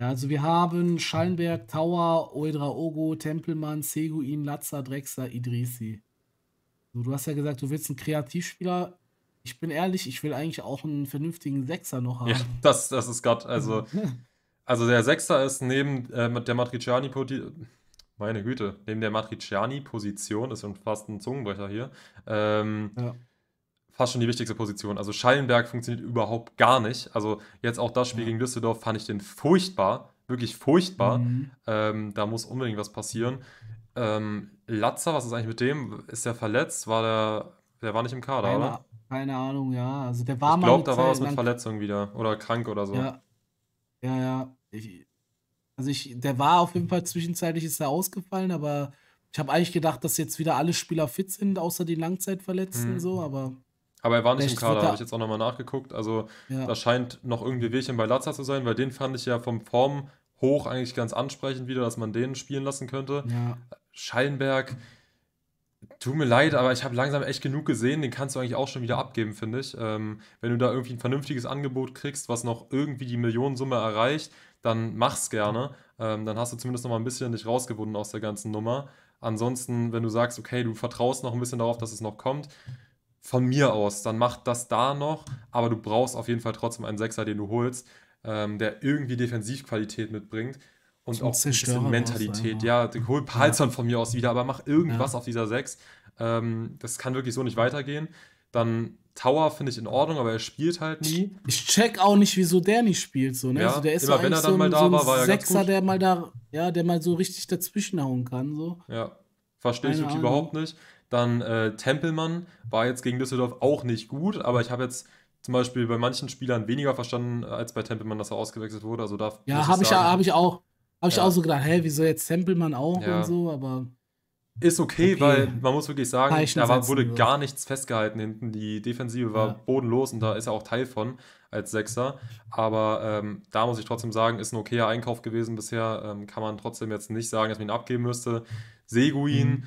Ja, also wir haben Schallenberg, Tower, Oedra Ogo, Tempelmann, Seguin, Latza, Drexler, Idrisi. So, du hast ja gesagt, du willst einen Kreativspieler. Ich bin ehrlich, ich will eigentlich auch einen vernünftigen Sechser noch haben. Ja, das, das ist Gott. Also Also der Sechster ist neben äh, der Matriciani-Position, meine Güte, neben der Matriciani-Position, ist schon fast ein Zungenbrecher hier, ähm, ja. fast schon die wichtigste Position. Also Schallenberg funktioniert überhaupt gar nicht. Also jetzt auch das Spiel ja. gegen Düsseldorf fand ich den furchtbar, wirklich furchtbar. Mhm. Ähm, da muss unbedingt was passieren. Ähm, Latzer, was ist eigentlich mit dem? Ist der verletzt? War der, der war nicht im Kader, keine, oder? Keine Ahnung, ja. Also der war ich glaube, da war was mit Verletzung wieder oder krank oder so. Ja, ja, ja. Ich, also ich, der war auf jeden mhm. Fall zwischenzeitlich ist er ausgefallen, aber ich habe eigentlich gedacht, dass jetzt wieder alle Spieler fit sind, außer die Langzeitverletzten mhm. so, aber. Aber er war nicht im Kader, habe ich jetzt auch nochmal nachgeguckt. Also ja. da scheint noch irgendwie Wehchen bei Lazar zu sein, weil den fand ich ja vom Form hoch eigentlich ganz ansprechend wieder, dass man den spielen lassen könnte. Ja. Schallenberg, tut mir leid, aber ich habe langsam echt genug gesehen. Den kannst du eigentlich auch schon wieder abgeben, finde ich. Ähm, wenn du da irgendwie ein vernünftiges Angebot kriegst, was noch irgendwie die Millionensumme erreicht, dann mach's gerne. Ähm, dann hast du zumindest noch mal ein bisschen dich rausgewunden aus der ganzen Nummer. Ansonsten, wenn du sagst, okay, du vertraust noch ein bisschen darauf, dass es noch kommt, von mir aus, dann mach das da noch, aber du brauchst auf jeden Fall trotzdem einen Sechser, den du holst, ähm, der irgendwie Defensivqualität mitbringt und auch ein bisschen Mentalität. ja, hol Palzern ja. von mir aus wieder, aber mach irgendwas ja. auf dieser Sechs. Ähm, das kann wirklich so nicht weitergehen. Dann Tower finde ich in Ordnung, aber er spielt halt nie. Ich check auch nicht, wieso der nicht spielt. So, ne? Ja, also der ist immer so wenn er dann so mal da so war, war Sechser, ganz gut. der mal da, ja, der mal so richtig dazwischenhauen kann. So. Ja. Verstehe ich wirklich überhaupt nicht. Dann äh, Tempelmann war jetzt gegen Düsseldorf auch nicht gut, aber ich habe jetzt zum Beispiel bei manchen Spielern weniger verstanden, äh, als bei Tempelmann, dass er ausgewechselt wurde. Also da ja, habe ich, hab ich auch. Habe ich auch so gedacht, hä, wieso jetzt Tempelmann auch ja. und so, aber. Ist okay, okay, weil man muss wirklich sagen, Zeichen da war, wurde wird. gar nichts festgehalten hinten. Die Defensive war ja. bodenlos und da ist er auch Teil von als Sechser. Aber ähm, da muss ich trotzdem sagen, ist ein okayer Einkauf gewesen bisher. Ähm, kann man trotzdem jetzt nicht sagen, dass man ihn abgeben müsste. Seguin, mhm.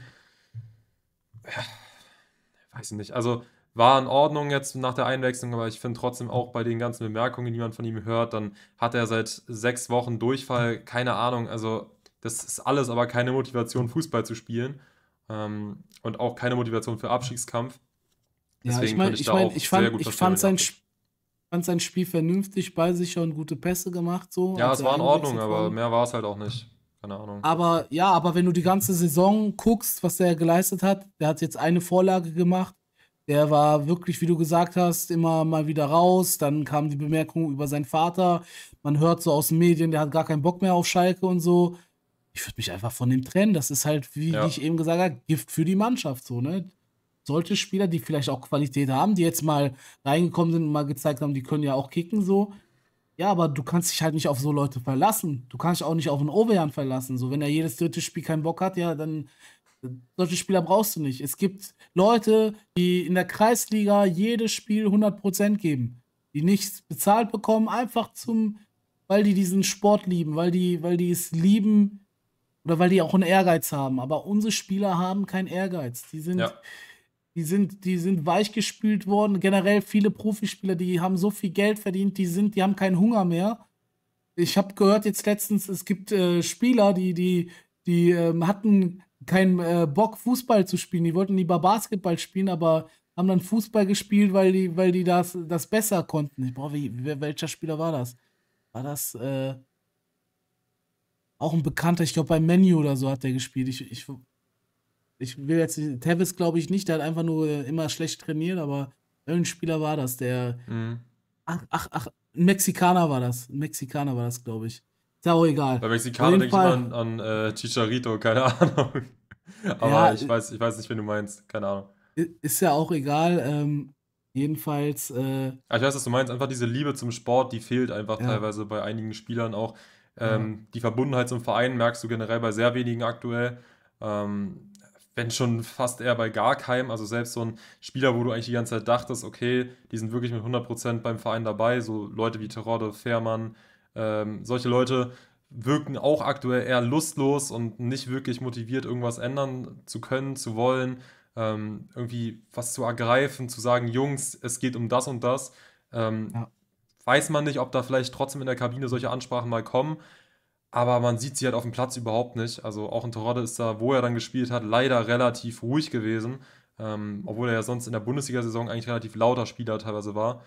ja, weiß ich nicht. Also war in Ordnung jetzt nach der Einwechslung, aber ich finde trotzdem auch bei den ganzen Bemerkungen, die man von ihm hört, dann hat er seit sechs Wochen Durchfall. Keine Ahnung, also das ist alles aber keine Motivation, Fußball zu spielen. Ähm, und auch keine Motivation für Abstiegskampf. Deswegen ja, ich meine, ich, ich, mein, ich fand, ich fand sein Spiel fand sein Spiel vernünftig, ballsicher und gute Pässe gemacht. So, ja, es war in Ordnung, aber mehr war es halt auch nicht. Keine Ahnung. Aber ja, aber wenn du die ganze Saison guckst, was der geleistet hat, der hat jetzt eine Vorlage gemacht. Der war wirklich, wie du gesagt hast, immer mal wieder raus. Dann kam die Bemerkung über seinen Vater. Man hört so aus den Medien, der hat gar keinen Bock mehr auf Schalke und so ich würde mich einfach von dem trennen. Das ist halt, wie ja. ich eben gesagt habe, Gift für die Mannschaft. So, ne? Solche Spieler, die vielleicht auch Qualität haben, die jetzt mal reingekommen sind und mal gezeigt haben, die können ja auch kicken, so. Ja, aber du kannst dich halt nicht auf so Leute verlassen. Du kannst dich auch nicht auf einen Ovejan verlassen. So, wenn er jedes dritte Spiel keinen Bock hat, ja, dann solche Spieler brauchst du nicht. Es gibt Leute, die in der Kreisliga jedes Spiel 100% geben, die nichts bezahlt bekommen, einfach zum, weil die diesen Sport lieben, weil die, weil die es lieben, oder weil die auch einen Ehrgeiz haben. Aber unsere Spieler haben keinen Ehrgeiz. Die sind, ja. die sind, die sind weichgespült worden. Generell viele Profispieler, die haben so viel Geld verdient, die sind, die haben keinen Hunger mehr. Ich habe gehört jetzt letztens, es gibt äh, Spieler, die, die, die ähm, hatten keinen äh, Bock, Fußball zu spielen. Die wollten lieber Basketball spielen, aber haben dann Fußball gespielt, weil die, weil die das, das besser konnten. Boah, wie, welcher Spieler war das? War das, äh, auch ein bekannter, ich glaube bei Menu oder so hat der gespielt. Ich, ich, ich will jetzt, Tevis glaube ich nicht, der hat einfach nur äh, immer schlecht trainiert, aber irgendein Spieler war das, der. Mhm. Ach, ach, ach, ein Mexikaner war das. Ein Mexikaner war das, glaube ich. Ist ja auch egal. Bei Mexikaner denke ich mal an, an äh, Chicharito, keine Ahnung. aber ja, ich, äh, weiß, ich weiß nicht, wen du meinst, keine Ahnung. Ist ja auch egal. Ähm, jedenfalls. Äh, ah, ich weiß, was du meinst. Einfach diese Liebe zum Sport, die fehlt einfach ja. teilweise bei einigen Spielern auch. Ähm, mhm. Die Verbundenheit zum Verein merkst du generell bei sehr wenigen aktuell. Ähm, wenn schon fast eher bei gar keinem. Also selbst so ein Spieler, wo du eigentlich die ganze Zeit dachtest, okay, die sind wirklich mit 100% beim Verein dabei. So Leute wie Terodde, Fährmann, ähm, solche Leute wirken auch aktuell eher lustlos und nicht wirklich motiviert, irgendwas ändern zu können, zu wollen, ähm, irgendwie was zu ergreifen, zu sagen, Jungs, es geht um das und das. Ähm, ja weiß man nicht, ob da vielleicht trotzdem in der Kabine solche Ansprachen mal kommen. Aber man sieht sie halt auf dem Platz überhaupt nicht. Also auch in Torode ist da, wo er dann gespielt hat, leider relativ ruhig gewesen. Ähm, obwohl er ja sonst in der Bundesliga-Saison eigentlich relativ lauter Spieler teilweise war.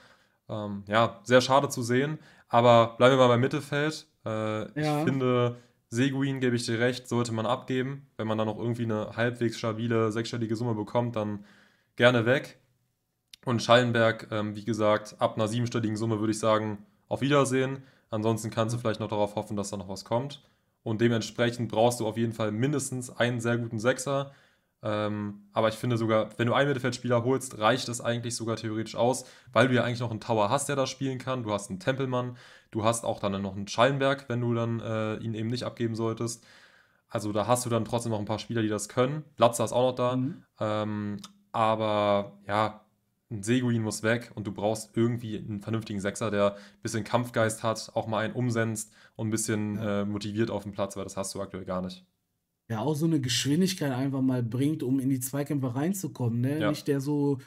Ähm, ja, sehr schade zu sehen. Aber bleiben wir mal beim Mittelfeld. Äh, ja. Ich finde, Seguin, gebe ich dir recht, sollte man abgeben. Wenn man dann noch irgendwie eine halbwegs stabile, sechsstellige Summe bekommt, dann gerne weg. Und Schallenberg, ähm, wie gesagt, ab einer siebenstelligen Summe würde ich sagen, auf Wiedersehen. Ansonsten kannst du vielleicht noch darauf hoffen, dass da noch was kommt. Und dementsprechend brauchst du auf jeden Fall mindestens einen sehr guten Sechser. Ähm, aber ich finde sogar, wenn du einen Mittelfeldspieler holst, reicht es eigentlich sogar theoretisch aus, weil du ja eigentlich noch einen Tower hast, der da spielen kann. Du hast einen Tempelmann, du hast auch dann noch einen Schallenberg, wenn du dann äh, ihn eben nicht abgeben solltest. Also da hast du dann trotzdem noch ein paar Spieler, die das können. Latza ist auch noch da. Mhm. Ähm, aber ja, ein Seguin muss weg und du brauchst irgendwie einen vernünftigen Sechser, der ein bisschen Kampfgeist hat, auch mal einen umsetzt und ein bisschen ja. äh, motiviert auf dem Platz, weil das hast du aktuell gar nicht. Ja, auch so eine Geschwindigkeit einfach mal bringt, um in die Zweikämpfe reinzukommen. Ne? Ja. Nicht der so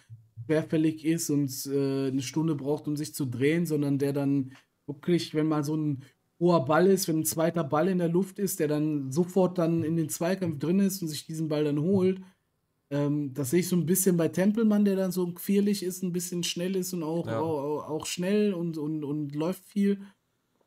schwerfällig ist und äh, eine Stunde braucht, um sich zu drehen, sondern der dann wirklich, wenn mal so ein hoher Ball ist, wenn ein zweiter Ball in der Luft ist, der dann sofort dann in den Zweikampf drin ist und sich diesen Ball dann holt. Ähm, das sehe ich so ein bisschen bei Tempelmann, der dann so quirlig ist, ein bisschen schnell ist und auch, ja. auch, auch, schnell und, und, und läuft viel.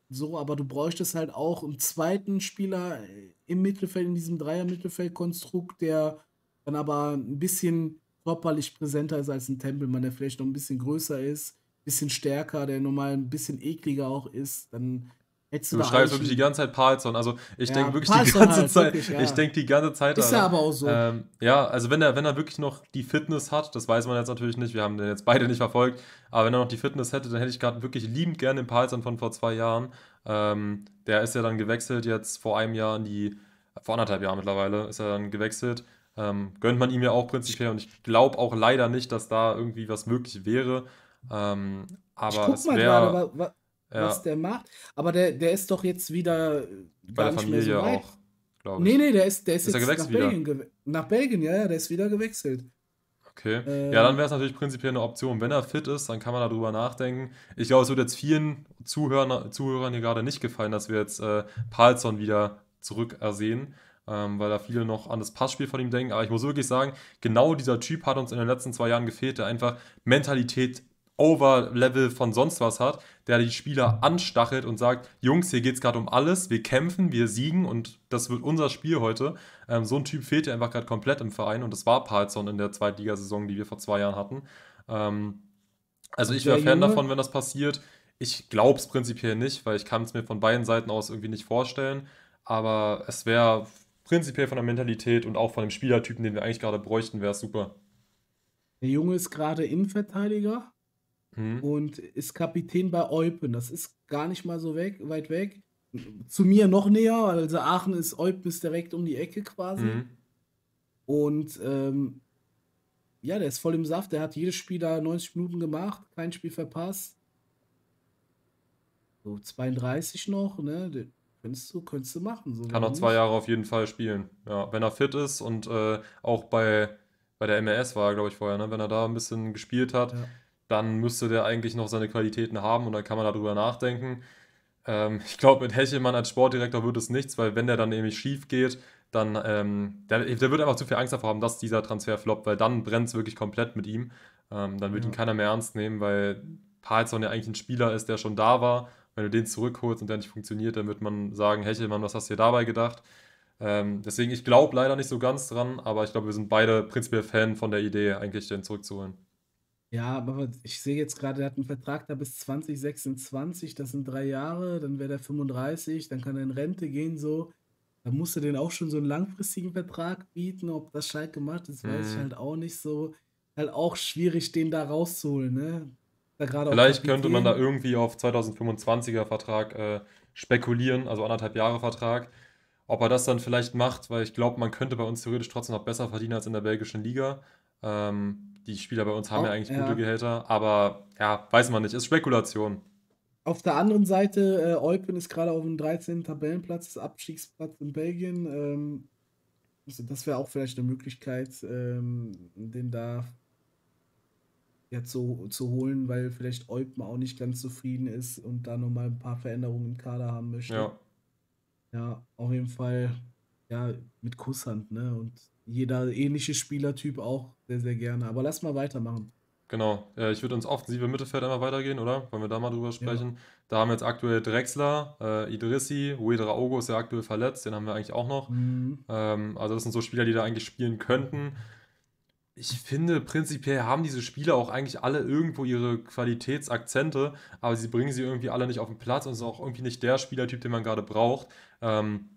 So, aber du bräuchtest halt auch einen zweiten Spieler äh, im Mittelfeld, in diesem Dreier-Mittelfeld-Konstrukt, der dann aber ein bisschen körperlich präsenter ist als ein Tempelmann, der vielleicht noch ein bisschen größer ist, ein bisschen stärker, der normal ein bisschen ekliger auch ist. Dann Hättest du, du schreibst wirklich die ganze Zeit Palsson. Also ich ja, denke wirklich Palsson die ganze halt, Zeit. Wirklich, ja. Ich denke die ganze Zeit. Ist ja aber auch so. Ähm, ja, also wenn er, wenn er wirklich noch die Fitness hat, das weiß man jetzt natürlich nicht, wir haben den jetzt beide nicht verfolgt, aber wenn er noch die Fitness hätte, dann hätte ich gerade wirklich liebend gerne den Palsson von vor zwei Jahren. Ähm, der ist ja dann gewechselt jetzt vor einem Jahr in die, vor anderthalb Jahren mittlerweile ist er dann gewechselt. Ähm, gönnt man ihm ja auch prinzipiell und ich glaube auch leider nicht, dass da irgendwie was möglich wäre. Ähm, aber ich guck es wäre ja. was der macht. Aber der, der ist doch jetzt wieder gar nicht Familie mehr so weit. Auch, ich. Nee, nee, der ist, der ist, ist jetzt nach Belgien, nach Belgien, ja, ja, der ist wieder gewechselt. Okay. Äh, ja, ähm. dann wäre es natürlich prinzipiell eine Option. Wenn er fit ist, dann kann man darüber nachdenken. Ich glaube, es wird jetzt vielen Zuhörern, Zuhörern hier gerade nicht gefallen, dass wir jetzt äh, Palsson wieder zurückersehen. Ähm, weil da viele noch an das Passspiel von ihm denken. Aber ich muss wirklich sagen, genau dieser Typ hat uns in den letzten zwei Jahren gefehlt, der einfach Mentalität Overlevel von sonst was hat, der die Spieler mhm. anstachelt und sagt, Jungs, hier geht es gerade um alles, wir kämpfen, wir siegen und das wird unser Spiel heute. Ähm, so ein Typ fehlt ja einfach gerade komplett im Verein und das war Palzon in der Zweitligasaison, die wir vor zwei Jahren hatten. Ähm, also ich wäre Fan Junge? davon, wenn das passiert. Ich glaube es prinzipiell nicht, weil ich kann es mir von beiden Seiten aus irgendwie nicht vorstellen. Aber es wäre prinzipiell von der Mentalität und auch von dem Spielertypen, den wir eigentlich gerade bräuchten, wäre es super. Der Junge ist gerade Innenverteidiger mhm. und ist Kapitän bei Eupen. Das ist gar nicht mal so weg, weit weg. Zu mir noch näher, also Aachen ist Eupen ist direkt um die Ecke quasi. Mhm. Und ähm, ja, der ist voll im Saft. Der hat jedes Spiel da 90 Minuten gemacht, kein Spiel verpasst. So 32 noch, ne? Den könntest du, könntest du machen. So Kann noch zwei Jahre auf jeden Fall spielen. Ja, wenn er fit ist und äh, auch bei, bei der MRS war er, glaube ich, vorher, ne? Wenn er da ein bisschen gespielt hat. Ja dann müsste der eigentlich noch seine Qualitäten haben und dann kann man darüber nachdenken. Ähm, ich glaube, mit Hechelmann als Sportdirektor wird es nichts, weil wenn der dann nämlich schief geht, dann ähm, der, der, wird einfach zu viel Angst davor haben, dass dieser Transfer floppt, weil dann brennt es wirklich komplett mit ihm. Ähm, dann wird ja. ihn keiner mehr ernst nehmen, weil Palzon ja eigentlich ein Spieler ist, der schon da war. Wenn du den zurückholst und der nicht funktioniert, dann wird man sagen, Hechelmann, was hast du dir dabei gedacht? Ähm, deswegen, ich glaube leider nicht so ganz dran, aber ich glaube, wir sind beide prinzipiell Fan von der Idee, eigentlich den zurückzuholen. Ja, aber ich sehe jetzt gerade, der hat einen Vertrag da bis 2026, das sind drei Jahre, dann wäre der 35, dann kann er in Rente gehen, so. Da musst du den auch schon so einen langfristigen Vertrag bieten. Ob das Schalke gemacht ist, weiß mhm. ich halt auch nicht so. Halt auch schwierig, den da rauszuholen, ne? Da Vielleicht könnte man da irgendwie auf 2025er Vertrag äh, spekulieren, also anderthalb Jahre Vertrag. Ob er das dann vielleicht macht, weil ich glaube, man könnte bei uns theoretisch trotzdem noch besser verdienen als in der belgischen Liga. Ähm, die Spieler bei uns haben oh, ja eigentlich gute Gehälter, aber ja, weiß man nicht, ist Spekulation. Auf der anderen Seite, äh, Eupen ist gerade auf dem 13. Tabellenplatz, Abstiegsplatz in Belgien. Ähm, also das wäre auch vielleicht eine Möglichkeit, ähm, den da ja, zu, zu holen, weil vielleicht Eupen auch nicht ganz zufrieden ist und da nochmal ein paar Veränderungen im Kader haben möchte. Ja. ja, auf jeden Fall ja, mit Kusshand, ne? Und jeder ähnliche Spielertyp auch sehr, sehr gerne. Aber lass mal weitermachen. Genau, ich würde ins offensive Mittelfeld einmal weitergehen, oder? Wollen wir da mal drüber sprechen? Ja. Da haben wir jetzt aktuell Drexler, äh, Idrissi, Uedra Ogo ist ja aktuell verletzt, den haben wir eigentlich auch noch. Mhm. Ähm, also das sind so Spieler, die da eigentlich spielen könnten. Ich finde, prinzipiell haben diese Spieler auch eigentlich alle irgendwo ihre Qualitätsakzente, aber sie bringen sie irgendwie alle nicht auf den Platz und ist auch irgendwie nicht der Spielertyp, den man gerade braucht. Ähm,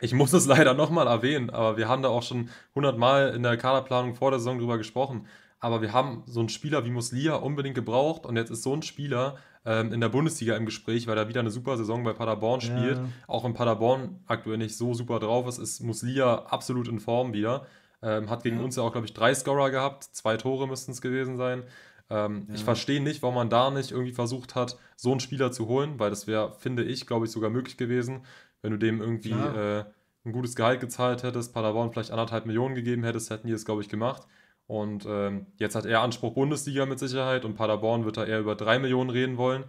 ich muss es leider nochmal erwähnen, aber wir haben da auch schon 100 Mal in der Kaderplanung vor der Saison drüber gesprochen. Aber wir haben so einen Spieler wie Muslia unbedingt gebraucht und jetzt ist so ein Spieler ähm, in der Bundesliga im Gespräch, weil er wieder eine super Saison bei Paderborn spielt. Ja. Auch wenn Paderborn aktuell nicht so super drauf ist, ist Muslia absolut in Form wieder. Ähm, hat gegen ja. uns ja auch, glaube ich, drei Scorer gehabt. Zwei Tore müssten es gewesen sein. Ähm, ja. Ich verstehe nicht, warum man da nicht irgendwie versucht hat, so einen Spieler zu holen, weil das wäre, finde ich, glaube ich, sogar möglich gewesen. Wenn du dem irgendwie ja. äh, ein gutes Gehalt gezahlt hättest, Paderborn vielleicht anderthalb Millionen gegeben hättest, hätten die es, glaube ich, gemacht. Und ähm, jetzt hat er Anspruch Bundesliga mit Sicherheit und Paderborn wird da eher über drei Millionen reden wollen.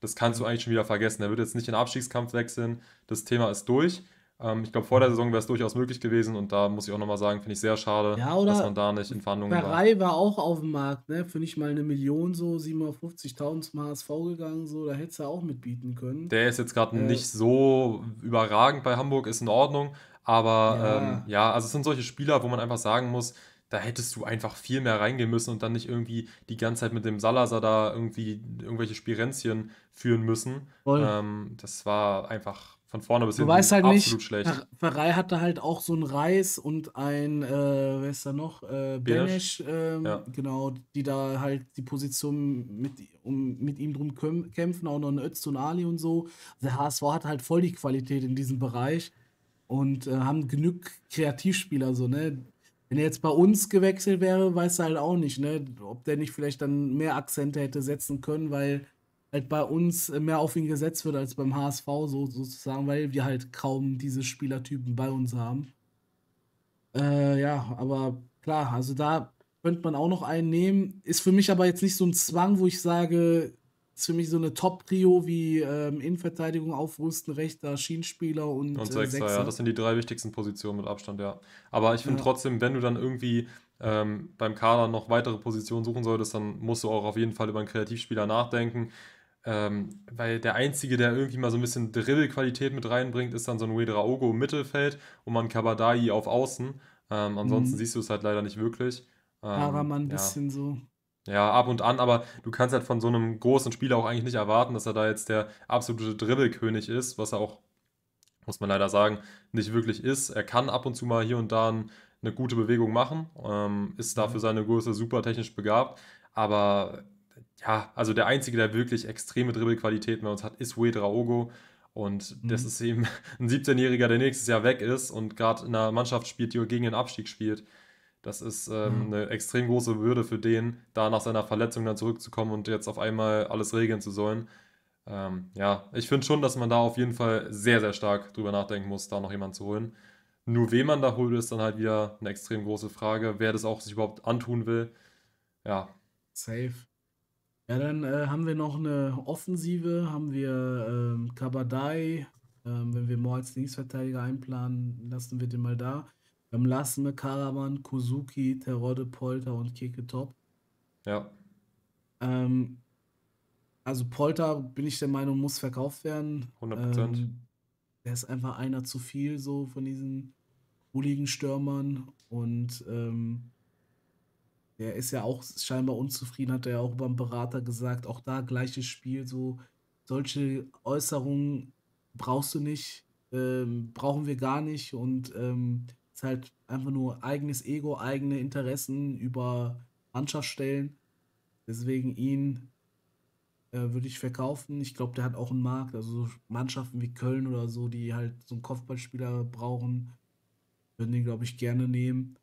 Das kannst du eigentlich schon wieder vergessen. Er wird jetzt nicht in den Abstiegskampf wechseln. Das Thema ist durch. Ähm, ich glaube, vor der Saison wäre es durchaus möglich gewesen und da muss ich auch nochmal sagen, finde ich sehr schade, ja, dass man da nicht in Verhandlungen Barei war. war auch auf dem Markt, ne? Für nicht mal eine Million so, 750.000 zum HSV gegangen, so, da hätte er auch mitbieten können. Der ist jetzt gerade äh, nicht so überragend bei Hamburg, ist in Ordnung, aber ja. Ähm, ja, also es sind solche Spieler, wo man einfach sagen muss, da hättest du einfach viel mehr reingehen müssen und dann nicht irgendwie die ganze Zeit mit dem Salazar da irgendwie irgendwelche Spirenzchen führen müssen. Ähm, das war einfach von vorne bis hinten halt absolut nicht, schlecht. Ferrei hatte halt auch so einen Reis und ein, äh, wer ist da noch? Äh, Benesch, ähm, ja. genau, die da halt die Position mit, um, mit ihm drum kämpfen, auch noch ein und Ali und so. Der HSV hat halt voll die Qualität in diesem Bereich und äh, haben genug Kreativspieler, so, ne? Wenn er jetzt bei uns gewechselt wäre, weiß er halt auch nicht, ne? Ob der nicht vielleicht dann mehr Akzente hätte setzen können, weil halt bei uns äh, mehr auf ihn gesetzt wird als beim HSV, so, sozusagen, weil wir halt kaum diese Spielertypen bei uns haben. Äh, ja, aber klar, also da könnte man auch noch einen nehmen. Ist für mich aber jetzt nicht so ein Zwang, wo ich sage, ist für mich so eine Top-Trio wie ähm, Innenverteidigung, Aufrüsten, Rechter, Schienspieler und, und Sechser, äh, Sechser. Ja, das sind die drei wichtigsten Positionen mit Abstand, ja. Aber ich finde ja. trotzdem, wenn du dann irgendwie ähm, beim Kader noch weitere Positionen suchen solltest, dann musst du auch auf jeden Fall über einen Kreativspieler nachdenken. Ähm, weil der Einzige, der irgendwie mal so ein bisschen Dribbelqualität mit reinbringt, ist dann so ein Wedra im Mittelfeld und man Kabadai auf Außen. Ähm, ansonsten mhm. siehst du es halt leider nicht wirklich. Ähm, aber man ein ja. bisschen so. Ja, ab und an, aber du kannst halt von so einem großen Spieler auch eigentlich nicht erwarten, dass er da jetzt der absolute Dribbelkönig ist, was er auch, muss man leider sagen, nicht wirklich ist. Er kann ab und zu mal hier und da eine gute Bewegung machen, ähm, ist dafür seine Größe super technisch begabt, aber ja, also der Einzige, der wirklich extreme Dribbelqualitäten bei uns hat, ist Wade Raogo. Und mhm. das ist eben ein 17-Jähriger, der nächstes Jahr weg ist und gerade in einer Mannschaft spielt, die gegen den Abstieg spielt. Das ist ähm, mhm. eine extrem große Würde für den, da nach seiner Verletzung dann zurückzukommen und jetzt auf einmal alles regeln zu sollen. Ähm, ja, ich finde schon, dass man da auf jeden Fall sehr, sehr stark drüber nachdenken muss, da noch jemanden zu holen. Nur wen man da holt, ist dann halt wieder eine extrem große Frage, wer das auch sich überhaupt antun will. Ja. Safe. Ja, dann äh, haben wir noch eine Offensive, haben wir ähm, Kabadai. Ähm, wenn wir Moore als Linksverteidiger einplanen, lassen wir den mal da. Wir haben Lassme, Karaman, Kuzuki, Terode, Polter und Keke Top. Ja. Ähm, also Polter, bin ich der Meinung, muss verkauft werden. 100%. Ähm, der ist einfach einer zu viel so von diesen bulligen Stürmern. Und ähm, der ist ja auch scheinbar unzufrieden, hat er ja auch über den Berater gesagt. Auch da gleiches Spiel, so solche Äußerungen brauchst du nicht, ähm, brauchen wir gar nicht und ähm, ist halt einfach nur eigenes Ego, eigene Interessen über Mannschaft stellen. Deswegen ihn äh, würde ich verkaufen. Ich glaube, der hat auch einen Markt. Also Mannschaften wie Köln oder so, die halt so einen Kopfballspieler brauchen, würden den, glaube ich, gerne nehmen.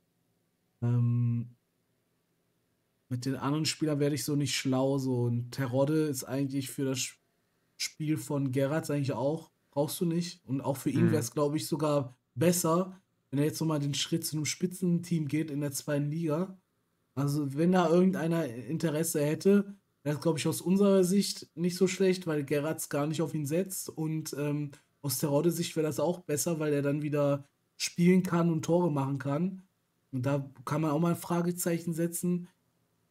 Ähm, mit den anderen Spielern werde ich so nicht schlau. So. Und Terodde ist eigentlich für das Spiel von Gerrard eigentlich auch. Brauchst du nicht. Und auch für ihn mhm. wäre es, glaube ich, sogar besser, wenn er jetzt nochmal den Schritt zu einem Spitzenteam geht in der zweiten Liga. Also, wenn da irgendeiner Interesse hätte, wäre es, glaube ich, aus unserer Sicht nicht so schlecht, weil Gerrards gar nicht auf ihn setzt. Und ähm, aus terodde Sicht wäre das auch besser, weil er dann wieder spielen kann und Tore machen kann. Und da kann man auch mal ein Fragezeichen setzen.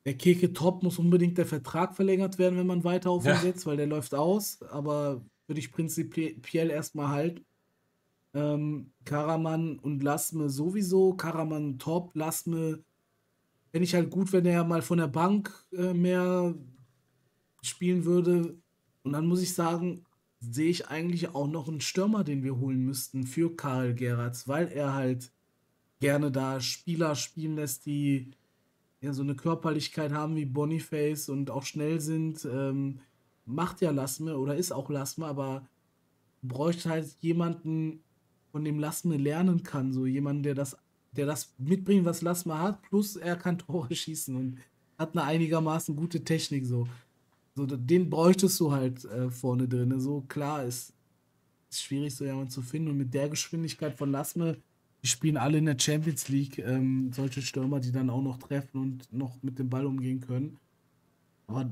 Der Keke Top muss unbedingt der Vertrag verlängert werden, wenn man weiter auf ihn ja. setzt, weil der läuft aus. Aber würde ich prinzipiell erstmal halten. ähm, Karaman und Lasme sowieso. Karaman top, Lasme fände ich halt gut, wenn er mal von der Bank äh, mehr spielen würde. Und dann muss ich sagen, sehe ich eigentlich auch noch einen Stürmer, den wir holen müssten für Karl Gerrards, weil er halt gerne da Spieler spielen lässt, die ja, so eine Körperlichkeit haben wie Boniface und auch schnell sind, ähm, macht ja Lasme oder ist auch Lasme, aber bräuchte halt jemanden, von dem Lasme lernen kann. So jemanden, der das, der das mitbringt, was Lasme hat, plus er kann Tore schießen und hat eine einigermaßen gute Technik. So, so den bräuchtest du halt äh, vorne drin. So klar ist, ist schwierig, so jemanden zu finden. Und mit der Geschwindigkeit von Lasme die spielen alle in der Champions League, ähm, solche Stürmer, die dann auch noch treffen und noch mit dem Ball umgehen können. Aber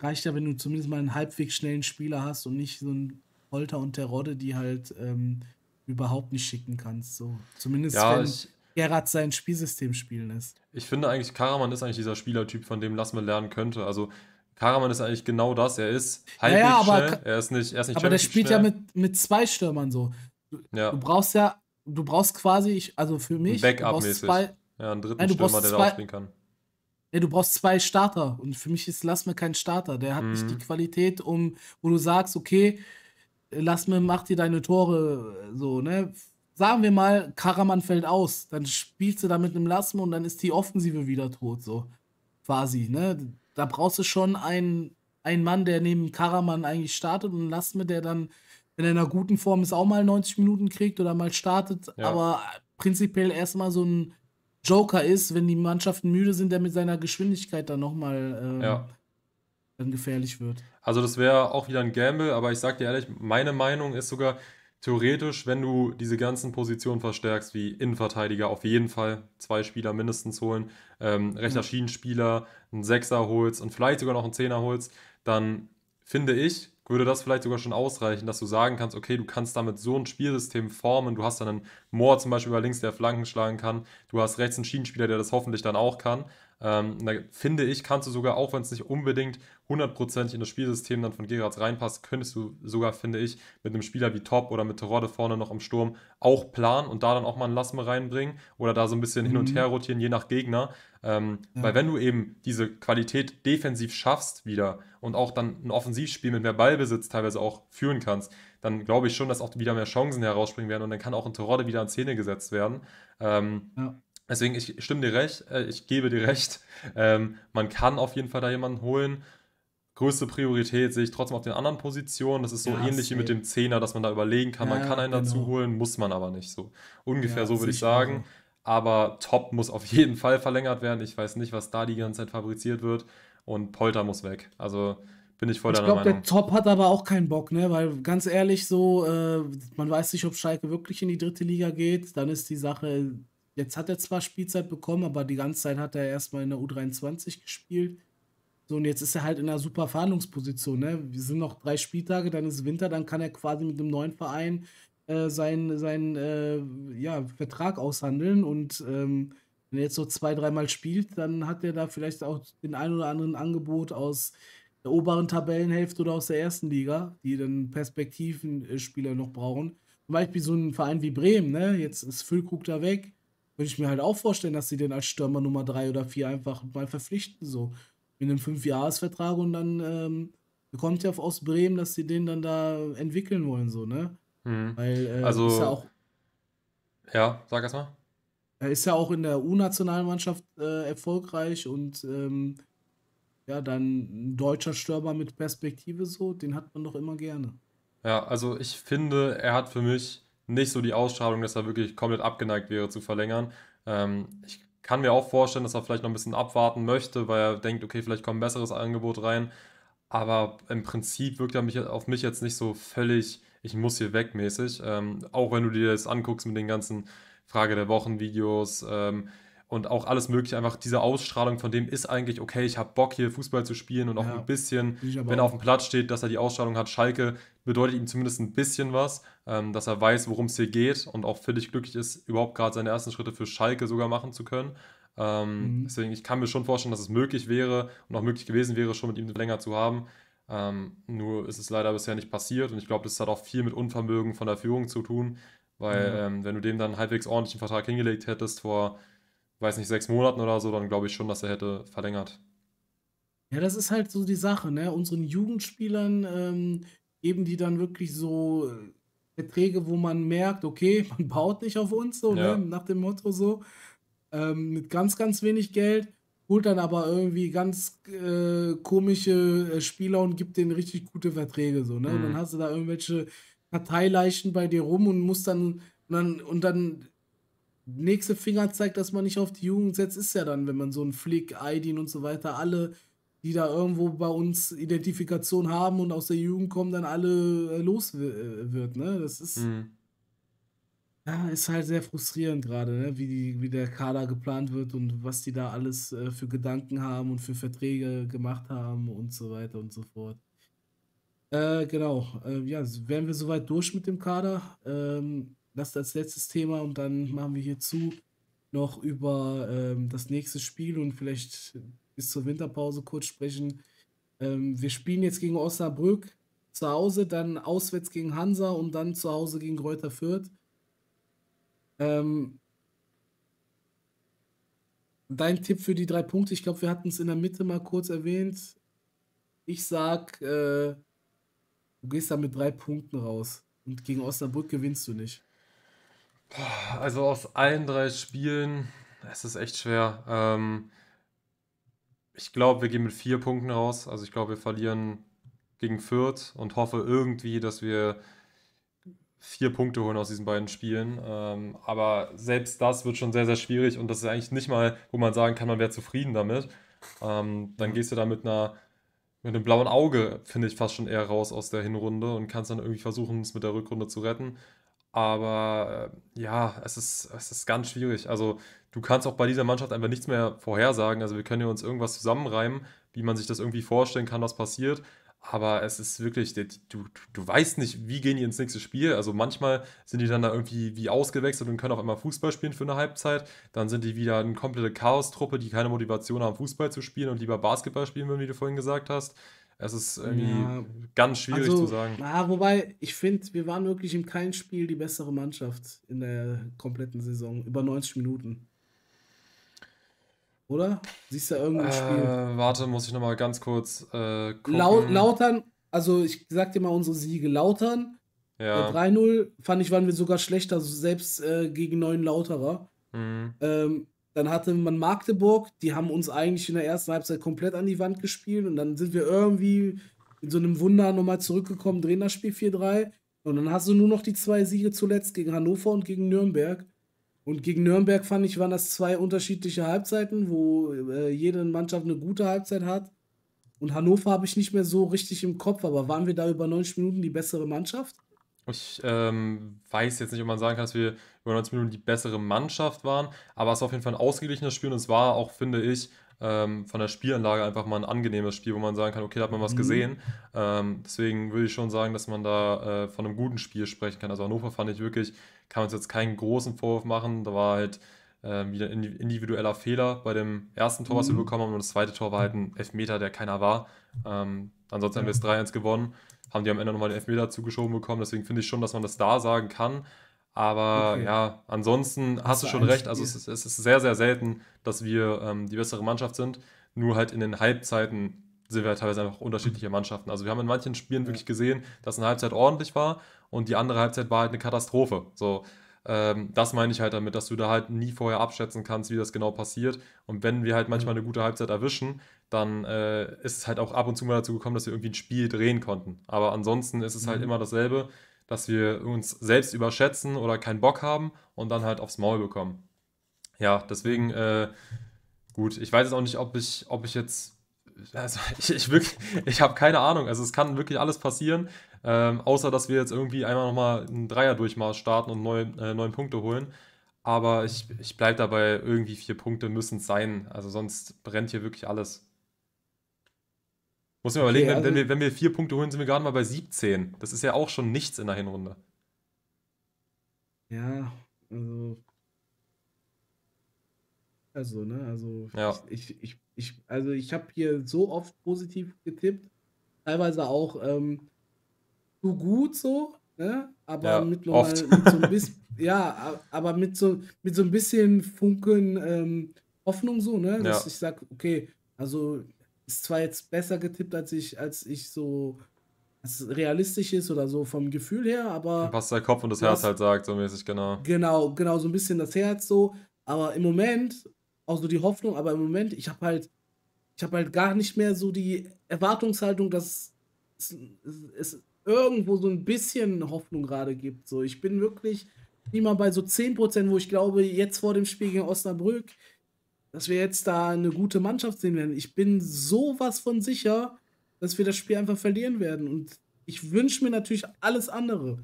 reicht ja, wenn du zumindest mal einen halbwegs schnellen Spieler hast und nicht so einen Holter und Terodde, die halt ähm, überhaupt nicht schicken kannst. So. Zumindest ja, wenn Gerard sein Spielsystem spielen lässt. Ich finde eigentlich, Karaman ist eigentlich dieser Spielertyp, von dem Lassmann lernen könnte. Also Karaman ist eigentlich genau das. Er ist halbwegs ja, ja, aber, schnell, er ist nicht, er ist nicht Aber der spielt schnell. ja mit, mit zwei Stürmern so. Du, ja. du brauchst ja du brauchst quasi, ich, also für mich, Backup-mäßig. Ja, einen dritten nein, Stürmer, der zwei, da spielen kann. Ja, du brauchst zwei Starter und für mich ist Lass mir kein Starter. Der hat mhm. nicht die Qualität, um, wo du sagst, okay, Lass mir, mach dir deine Tore so, ne? Sagen wir mal, Karaman fällt aus, dann spielst du da mit einem Lassme und dann ist die Offensive wieder tot, so quasi, ne? Da brauchst du schon einen, einen Mann, der neben Karaman eigentlich startet und Lassme, der dann in einer guten Form ist, auch mal 90 Minuten kriegt oder mal startet, ja. aber prinzipiell erstmal so ein Joker ist, wenn die Mannschaften müde sind, der mit seiner Geschwindigkeit dann nochmal ähm, ja. dann gefährlich wird. Also das wäre auch wieder ein Gamble, aber ich sag dir ehrlich, meine Meinung ist sogar theoretisch, wenn du diese ganzen Positionen verstärkst, wie Innenverteidiger auf jeden Fall zwei Spieler mindestens holen, ähm, rechter mhm. Schienenspieler, einen Sechser holst und vielleicht sogar noch einen Zehner holst, dann finde ich, würde das vielleicht sogar schon ausreichen, dass du sagen kannst, okay, du kannst damit so ein Spielsystem formen. Du hast dann einen Moor zum Beispiel über links, der Flanken schlagen kann. Du hast rechts einen Schienenspieler, der das hoffentlich dann auch kann. Ähm, da finde ich, kannst du sogar, auch wenn es nicht unbedingt hundertprozentig in das Spielsystem dann von Gerards reinpasst, könntest du sogar, finde ich, mit einem Spieler wie Top oder mit Terode vorne noch im Sturm auch planen und da dann auch mal einen Lassme reinbringen oder da so ein bisschen mhm. hin und mhm. her rotieren, je nach Gegner. Ähm, ja. Weil wenn du eben diese Qualität defensiv schaffst wieder und auch dann ein Offensivspiel mit mehr Ballbesitz teilweise auch führen kannst, dann glaube ich schon, dass auch wieder mehr Chancen herausspringen werden und dann kann auch ein Terode wieder an Szene gesetzt werden. Ähm, ja. Deswegen, ich stimme dir recht, äh, ich gebe dir recht. Ähm, man kann auf jeden Fall da jemanden holen. Größte Priorität sehe ich trotzdem auf den anderen Positionen. Das ist so ja, ähnlich wie mit dem Zehner, dass man da überlegen kann, ja, man kann einen genau. dazu holen, muss man aber nicht so. Ungefähr ja, so würde ich sagen. Aber Top muss auf jeden Fall verlängert werden. Ich weiß nicht, was da die ganze Zeit fabriziert wird. Und Polter muss weg. Also bin ich voll ich deiner glaub, Meinung. Ich glaube, der Top hat aber auch keinen Bock, ne? Weil ganz ehrlich, so, äh, man weiß nicht, ob Schalke wirklich in die dritte Liga geht. Dann ist die Sache Jetzt hat er zwar Spielzeit bekommen, aber die ganze Zeit hat er erstmal in der U23 gespielt. So, und jetzt ist er halt in einer super Verhandlungsposition. Ne? Wir sind noch drei Spieltage, dann ist Winter, dann kann er quasi mit dem neuen Verein äh, seinen, seinen äh, ja, Vertrag aushandeln. Und ähm, wenn er jetzt so zwei, dreimal spielt, dann hat er da vielleicht auch den ein oder anderen Angebot aus der oberen Tabellenhälfte oder aus der ersten Liga, die dann Perspektivenspieler noch brauchen. Zum Beispiel so ein Verein wie Bremen, ne? Jetzt ist Füllkrug da weg würde ich mir halt auch vorstellen, dass sie den als Stürmer Nummer 3 oder 4 einfach mal verpflichten, so. Mit einem 5 jahres und dann ähm, kommt ja aus Bremen, dass sie den dann da entwickeln wollen, so, ne? Hm. Weil, äh, also, ist ja auch. Ja, sag erst mal. Er ist ja auch in der U-Nationalmannschaft äh, erfolgreich und ähm, ja, dann ein deutscher Stürmer mit Perspektive so, den hat man doch immer gerne. Ja, also ich finde, er hat für mich nicht so die Ausstrahlung, dass er wirklich komplett abgeneigt wäre zu verlängern. Ähm, ich kann mir auch vorstellen, dass er vielleicht noch ein bisschen abwarten möchte, weil er denkt, okay, vielleicht kommt ein besseres Angebot rein. Aber im Prinzip wirkt er mich, auf mich jetzt nicht so völlig, ich muss hier weg mäßig. Ähm, auch wenn du dir das anguckst mit den ganzen Frage der Wochen-Videos, ähm, und auch alles mögliche, einfach diese Ausstrahlung von dem ist eigentlich, okay, ich habe Bock hier Fußball zu spielen und auch ja, ein bisschen, wenn er auf dem Platz steht, dass er die Ausstrahlung hat, Schalke bedeutet ihm zumindest ein bisschen was, ähm, dass er weiß, worum es hier geht und auch völlig glücklich ist, überhaupt gerade seine ersten Schritte für Schalke sogar machen zu können. Ähm, mhm. Deswegen, ich kann mir schon vorstellen, dass es möglich wäre und auch möglich gewesen wäre, schon mit ihm länger zu haben. Ähm, nur ist es leider bisher nicht passiert und ich glaube, das hat auch viel mit Unvermögen von der Führung zu tun, weil mhm. wenn du dem dann halbwegs ordentlichen Vertrag hingelegt hättest vor weiß nicht, sechs Monaten oder so, dann glaube ich schon, dass er hätte verlängert. Ja, das ist halt so die Sache, ne? Unseren Jugendspielern ähm, geben die dann wirklich so äh, Verträge, wo man merkt, okay, man baut nicht auf uns, so, ne? ja. ne? Nach dem Motto so. Ähm, mit ganz, ganz wenig Geld holt dann aber irgendwie ganz äh, komische äh, Spieler und gibt denen richtig gute Verträge so, ne? Mhm. Und dann mhm. hast du da irgendwelche Parteileichen bei dir rum und musst dann und dann, und dann nächste Finger zeigt, dass man nicht auf die Jugend setzt, ist ja dann, wenn man so einen Flick, IDIN und so weiter, alle, die da irgendwo bei uns Identifikation haben und aus der Jugend kommen, dann alle äh, los äh, wird, ne? Das ist. Mhm. Ja, ist halt sehr frustrierend gerade, ne? wie, wie der Kader geplant wird und was die da alles äh, für Gedanken haben und für Verträge gemacht haben und so weiter und so fort. Äh, genau, äh, ja, wären wir soweit durch mit dem Kader. Ähm, das als letztes Thema und dann machen wir hierzu noch über ähm, das nächste Spiel und vielleicht bis zur Winterpause kurz sprechen. Ähm, wir spielen jetzt gegen Osnabrück zu Hause, dann auswärts gegen Hansa und dann zu Hause gegen Reuter Fürth. Ähm, dein Tipp für die drei Punkte, ich glaube, wir hatten es in der Mitte mal kurz erwähnt. Ich sag, äh, du gehst da mit drei Punkten raus und gegen Osnabrück gewinnst du nicht. Also aus allen drei Spielen, es ist echt schwer. Ähm, ich glaube, wir gehen mit vier Punkten raus. Also ich glaube, wir verlieren gegen Fürth und hoffe irgendwie, dass wir vier Punkte holen aus diesen beiden Spielen. Ähm, aber selbst das wird schon sehr, sehr schwierig und das ist eigentlich nicht mal, wo man sagen kann, man wäre zufrieden damit. Ähm, dann gehst du da mit einer mit einem blauen Auge, finde ich, fast schon eher raus aus der Hinrunde und kannst dann irgendwie versuchen, es mit der Rückrunde zu retten. Aber äh, ja, es ist, es ist ganz schwierig. Also du kannst auch bei dieser Mannschaft einfach nichts mehr vorhersagen. Also wir können ja uns irgendwas zusammenreimen, wie man sich das irgendwie vorstellen kann, was passiert. Aber es ist wirklich, du, du, weißt nicht, wie gehen die ins nächste Spiel. Also manchmal sind die dann da irgendwie wie ausgewechselt und können auch immer Fußball spielen für eine Halbzeit. Dann sind die wieder eine komplette Chaostruppe, die keine Motivation haben, Fußball zu spielen und lieber Basketball spielen, würden, wie du vorhin gesagt hast. Es ist irgendwie ja, ganz schwierig also, zu sagen. Na, wobei, ich finde, wir waren wirklich in keinem Spiel die bessere Mannschaft in der kompletten Saison. Über 90 Minuten. Oder? Siehst du da irgendein äh, Spiel? Warte, muss ich nochmal ganz kurz äh, gucken. Lau Lautern, also ich sag dir mal unsere Siege. Lautern, ja. 3-0, äh, fand ich, waren wir sogar schlechter, selbst äh, gegen neun Lauterer. Mhm. Ähm, dann hatte man Magdeburg, die haben uns eigentlich in der ersten Halbzeit komplett an die Wand gespielt und dann sind wir irgendwie in so einem Wunder nochmal zurückgekommen, drehen das Spiel 4-3. Und dann hast du nur noch die zwei Siege zuletzt gegen Hannover und gegen Nürnberg. Und gegen Nürnberg fand ich, waren das zwei unterschiedliche Halbzeiten, wo äh, jede Mannschaft eine gute Halbzeit hat. Und Hannover habe ich nicht mehr so richtig im Kopf, aber waren wir da über 90 Minuten die bessere Mannschaft? Ich ähm, weiß jetzt nicht, ob man sagen kann, dass wir über 90 Minuten die bessere Mannschaft waren. Aber es war auf jeden Fall ein ausgeglichenes Spiel und es war auch, finde ich, ähm, von der Spielanlage einfach mal ein angenehmes Spiel, wo man sagen kann, okay, da hat man was mhm. gesehen. Ähm, deswegen würde ich schon sagen, dass man da äh, von einem guten Spiel sprechen kann. Also Hannover fand ich wirklich, kann man uns jetzt keinen großen Vorwurf machen. Da war halt äh, wieder ein individueller Fehler bei dem ersten Tor, was wir mhm. bekommen haben. Und das zweite Tor war halt ein Elfmeter, der keiner war. Ähm, ansonsten ja. haben wir es 3-1 gewonnen. Haben die am Ende nochmal den Elfmeter zugeschoben bekommen. Deswegen finde ich schon, dass man das da sagen kann. Aber okay. ja, ansonsten hast du schon recht. Spiel. Also es ist, es ist, sehr, sehr selten, dass wir ähm, die bessere Mannschaft sind. Nur halt in den Halbzeiten sind wir halt teilweise einfach unterschiedliche Mannschaften. Also wir haben in manchen Spielen ja. wirklich gesehen, dass eine Halbzeit ordentlich war und die andere Halbzeit war halt eine Katastrophe. So, ähm, das meine ich halt damit, dass du da halt nie vorher abschätzen kannst, wie das genau passiert. Und wenn wir halt manchmal eine gute Halbzeit erwischen, dann äh, ist es halt auch ab und zu mal dazu gekommen, dass wir irgendwie ein Spiel drehen konnten. Aber ansonsten ist es halt mhm. immer dasselbe dass wir uns selbst überschätzen oder keinen Bock haben und dann halt aufs Maul bekommen. Ja, deswegen, äh, gut, ich weiß jetzt auch nicht, ob ich, ob ich jetzt, also ich, ich wirklich, ich habe keine Ahnung, also es kann wirklich alles passieren, ähm, außer dass wir jetzt irgendwie einmal nochmal einen Dreier-Durchmarsch starten und neun, äh, neun Punkte holen. Aber ich, ich bleibe dabei, irgendwie vier Punkte müssen es sein. Also sonst brennt hier wirklich alles. Muss mir überlegen, okay, also wenn, wir, wenn wir vier Punkte holen, sind wir gerade mal bei 17. Das ist ja auch schon nichts in der Hinrunde. Ja, also. Also, ne, also. Ja. Ich, ich, ich, also, ich habe hier so oft positiv getippt. Teilweise auch ähm, zu gut so, ne? Aber ja, mit, nochmal, mit so ein bisschen. ja, aber mit so, mit so ein bisschen Funken ähm, Hoffnung so, ne? Dass ja. ich sage, okay, also ist zwar jetzt besser getippt, als ich, als ich so als realistisch ist oder so vom Gefühl her, aber. Was der Kopf und das Herz halt sagt, so mäßig, genau. Genau, genau, so ein bisschen das Herz so. Aber im Moment, auch so die Hoffnung, aber im Moment, ich habe halt, ich habe halt gar nicht mehr so die Erwartungshaltung, dass es, es irgendwo so ein bisschen Hoffnung gerade gibt. So, ich bin wirklich immer bei so 10%, wo ich glaube, jetzt vor dem Spiel gegen Osnabrück, dass wir jetzt da eine gute Mannschaft sehen werden. Ich bin sowas von sicher, dass wir das Spiel einfach verlieren werden. Und ich wünsche mir natürlich alles andere.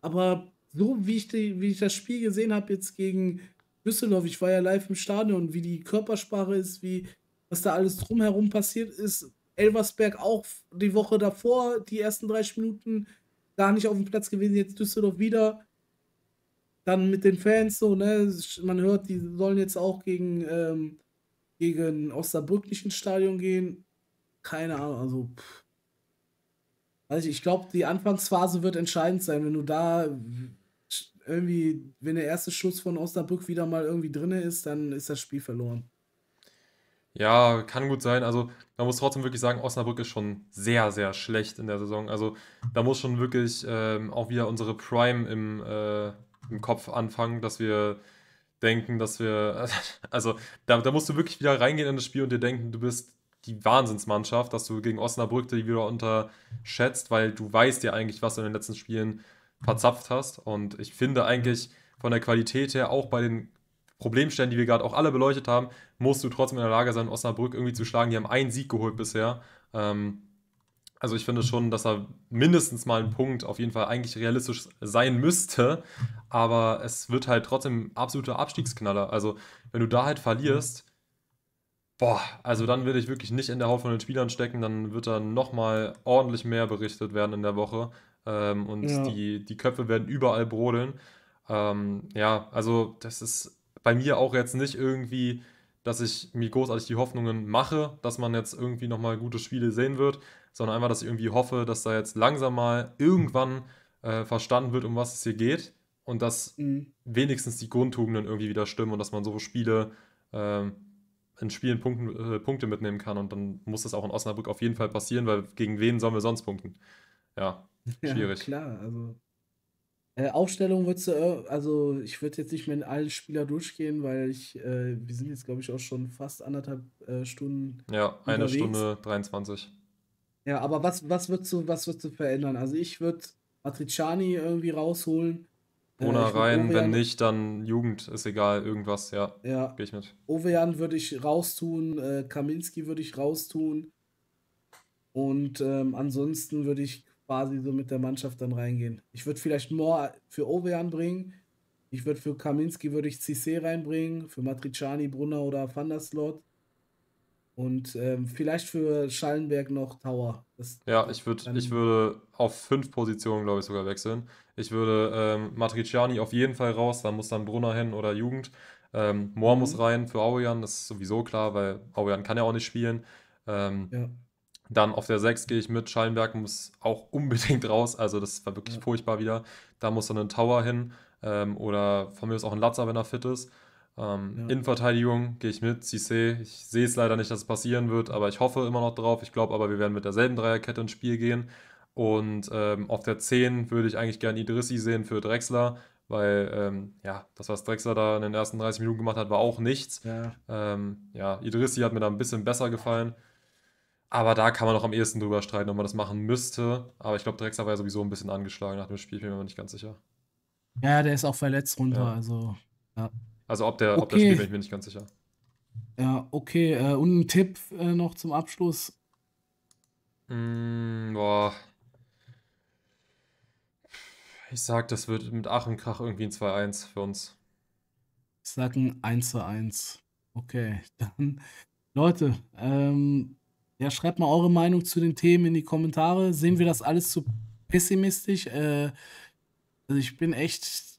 Aber so wie ich, die, wie ich das Spiel gesehen habe jetzt gegen Düsseldorf, ich war ja live im Stadion, wie die Körpersprache ist, wie was da alles drumherum passiert ist. Elversberg auch die Woche davor, die ersten 30 Minuten gar nicht auf dem Platz gewesen, jetzt Düsseldorf wieder dann mit den Fans so, ne? Man hört, die sollen jetzt auch gegen, ähm, gegen Osnabrück nicht ins Stadion gehen. Keine Ahnung, also. Pff. Also ich glaube, die Anfangsphase wird entscheidend sein, wenn du da irgendwie, wenn der erste Schuss von Osnabrück wieder mal irgendwie drin ist, dann ist das Spiel verloren. Ja, kann gut sein. Also man muss trotzdem wirklich sagen, Osnabrück ist schon sehr, sehr schlecht in der Saison. Also da muss schon wirklich ähm, auch wieder unsere Prime im äh, im Kopf anfangen, dass wir denken, dass wir. Also, da, da musst du wirklich wieder reingehen in das Spiel und dir denken, du bist die Wahnsinnsmannschaft, dass du gegen Osnabrück die wieder unterschätzt, weil du weißt ja eigentlich, was du in den letzten Spielen verzapft hast. Und ich finde eigentlich von der Qualität her, auch bei den Problemstellen, die wir gerade auch alle beleuchtet haben, musst du trotzdem in der Lage sein, Osnabrück irgendwie zu schlagen. Die haben einen Sieg geholt bisher. Ähm, also ich finde schon, dass er mindestens mal ein Punkt auf jeden Fall eigentlich realistisch sein müsste, aber es wird halt trotzdem absoluter Abstiegsknaller. Also wenn du da halt verlierst, boah, also dann will ich wirklich nicht in der Haut von den Spielern stecken, dann wird da nochmal ordentlich mehr berichtet werden in der Woche ähm, und ja. die, die Köpfe werden überall brodeln. Ähm, ja, also das ist bei mir auch jetzt nicht irgendwie, dass ich mir großartig die Hoffnungen mache, dass man jetzt irgendwie nochmal gute Spiele sehen wird sondern einfach, dass ich irgendwie hoffe, dass da jetzt langsam mal irgendwann äh, verstanden wird, um was es hier geht und dass mhm. wenigstens die Grundtugenden irgendwie wieder stimmen und dass man so Spiele äh, in Spielen Punkten, äh, Punkte mitnehmen kann und dann muss das auch in Osnabrück auf jeden Fall passieren, weil gegen wen sollen wir sonst punkten? Ja, schwierig. Ja, klar, also äh, Aufstellung würdest du, äh, also ich würde jetzt nicht mehr in alle Spieler durchgehen, weil ich, äh, wir sind jetzt glaube ich auch schon fast anderthalb äh, Stunden. Ja, eine unterwegs. Stunde 23. Ja, aber was, was würdest du, was würdest du verändern? Also ich würde Matriciani irgendwie rausholen. Ona äh, rein, wenn nicht, dann Jugend, ist egal, irgendwas, ja. Ja. Geh ich mit. Ovean würde ich raustun, äh, Kaminski würde ich raustun. Und ähm, ansonsten würde ich quasi so mit der Mannschaft dann reingehen. Ich würde vielleicht Moore für Ovean bringen. Ich würde für Kaminski würde ich Cissé reinbringen, für Matriciani, Brunner oder Van Slot. Und ähm, vielleicht für Schallenberg noch Tower. Das ja, ich, würd, ich würde auf fünf Positionen, glaube ich, sogar wechseln. Ich würde ähm, Matriciani auf jeden Fall raus, da muss dann Brunner hin oder Jugend. Ähm, Mohr mhm. muss rein für Aurian, das ist sowieso klar, weil Aurian kann ja auch nicht spielen. Ähm, ja. Dann auf der 6 gehe ich mit, Schallenberg muss auch unbedingt raus, also das war wirklich ja. furchtbar wieder. Da muss dann ein Tower hin ähm, oder von mir ist auch ein Latzer, wenn er fit ist. Ähm, ja. Innenverteidigung gehe ich mit, Cissé. Ich sehe es leider nicht, dass es passieren wird, aber ich hoffe immer noch drauf. Ich glaube aber, wir werden mit derselben Dreierkette ins Spiel gehen. Und ähm, auf der 10 würde ich eigentlich gerne Idrissi sehen für Drexler, weil ähm, ja, das, was Drexler da in den ersten 30 Minuten gemacht hat, war auch nichts. Ja, ähm, ja Idrissi hat mir da ein bisschen besser gefallen. Aber da kann man noch am ehesten drüber streiten, ob man das machen müsste. Aber ich glaube, Drexler war ja sowieso ein bisschen angeschlagen nach dem Spiel, ich bin mir nicht ganz sicher. Ja, der ist auch verletzt runter, ja. also ja. Also ob der, okay. ob der spielt, bin ich mir nicht ganz sicher. Ja, okay. Äh, und ein Tipp äh, noch zum Abschluss. Mm, boah. Ich sag, das wird mit Ach und Krach irgendwie ein 2-1 für uns. Ich sag ein 1 1. Okay, dann. Leute, ähm, ja, schreibt mal eure Meinung zu den Themen in die Kommentare. Sehen wir das alles zu pessimistisch? Äh, also ich bin echt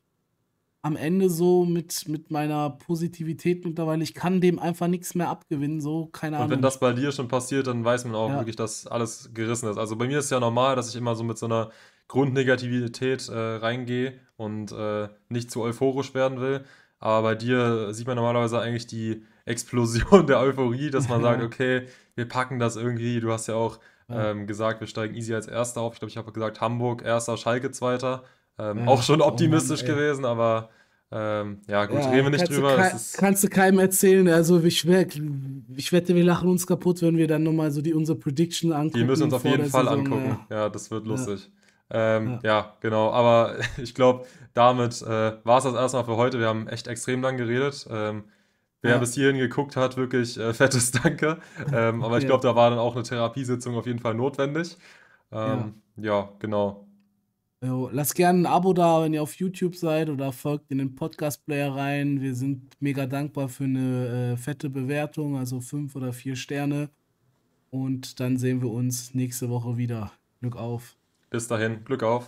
am Ende so mit, mit meiner Positivität mittlerweile, ich kann dem einfach nichts mehr abgewinnen, so, keine Ahnung. Und wenn das bei dir schon passiert, dann weiß man auch ja. wirklich, dass alles gerissen ist. Also bei mir ist es ja normal, dass ich immer so mit so einer Grundnegativität äh, reingehe und äh, nicht zu euphorisch werden will. Aber bei dir sieht man normalerweise eigentlich die Explosion der Euphorie, dass man sagt, okay, wir packen das irgendwie. Du hast ja auch Ähm, gesagt, wir steigen easy als Erster auf. Ich glaube, ich habe gesagt, Hamburg, Erster, Schalke, Zweiter. Ähm, ja. Auch schon optimistisch oh Mann, gewesen, aber ähm, ja, gut, ja, reden wir nicht drüber. Du, kannst du keinem erzählen. Also ich, wette, ich wette, wir lachen uns kaputt, wenn wir dann nochmal so die unsere Prediction angucken. Die müssen uns auf jeden Fall Saison, angucken. Ja. ja. das wird lustig. Ähm, ja. Ähm, ja. genau. Aber ich glaube, damit äh, war es das erstmal für heute. Wir haben echt extrem lang geredet. Ähm, wer bis hierhin geguckt hat, wirklich äh, fettes Danke. Ähm, aber ich glaube, da war dann auch eine Therapiesitzung auf jeden Fall notwendig. ja, ähm, genau. Jo, lasst gerne ein Abo da, wenn ihr auf YouTube seid oder folgt in den Podcast-Player rein. Wir sind mega dankbar für eine äh, fette Bewertung, also fünf oder vier Sterne. Und dann sehen wir uns nächste Woche wieder. Glück auf. Bis dahin, Glück auf.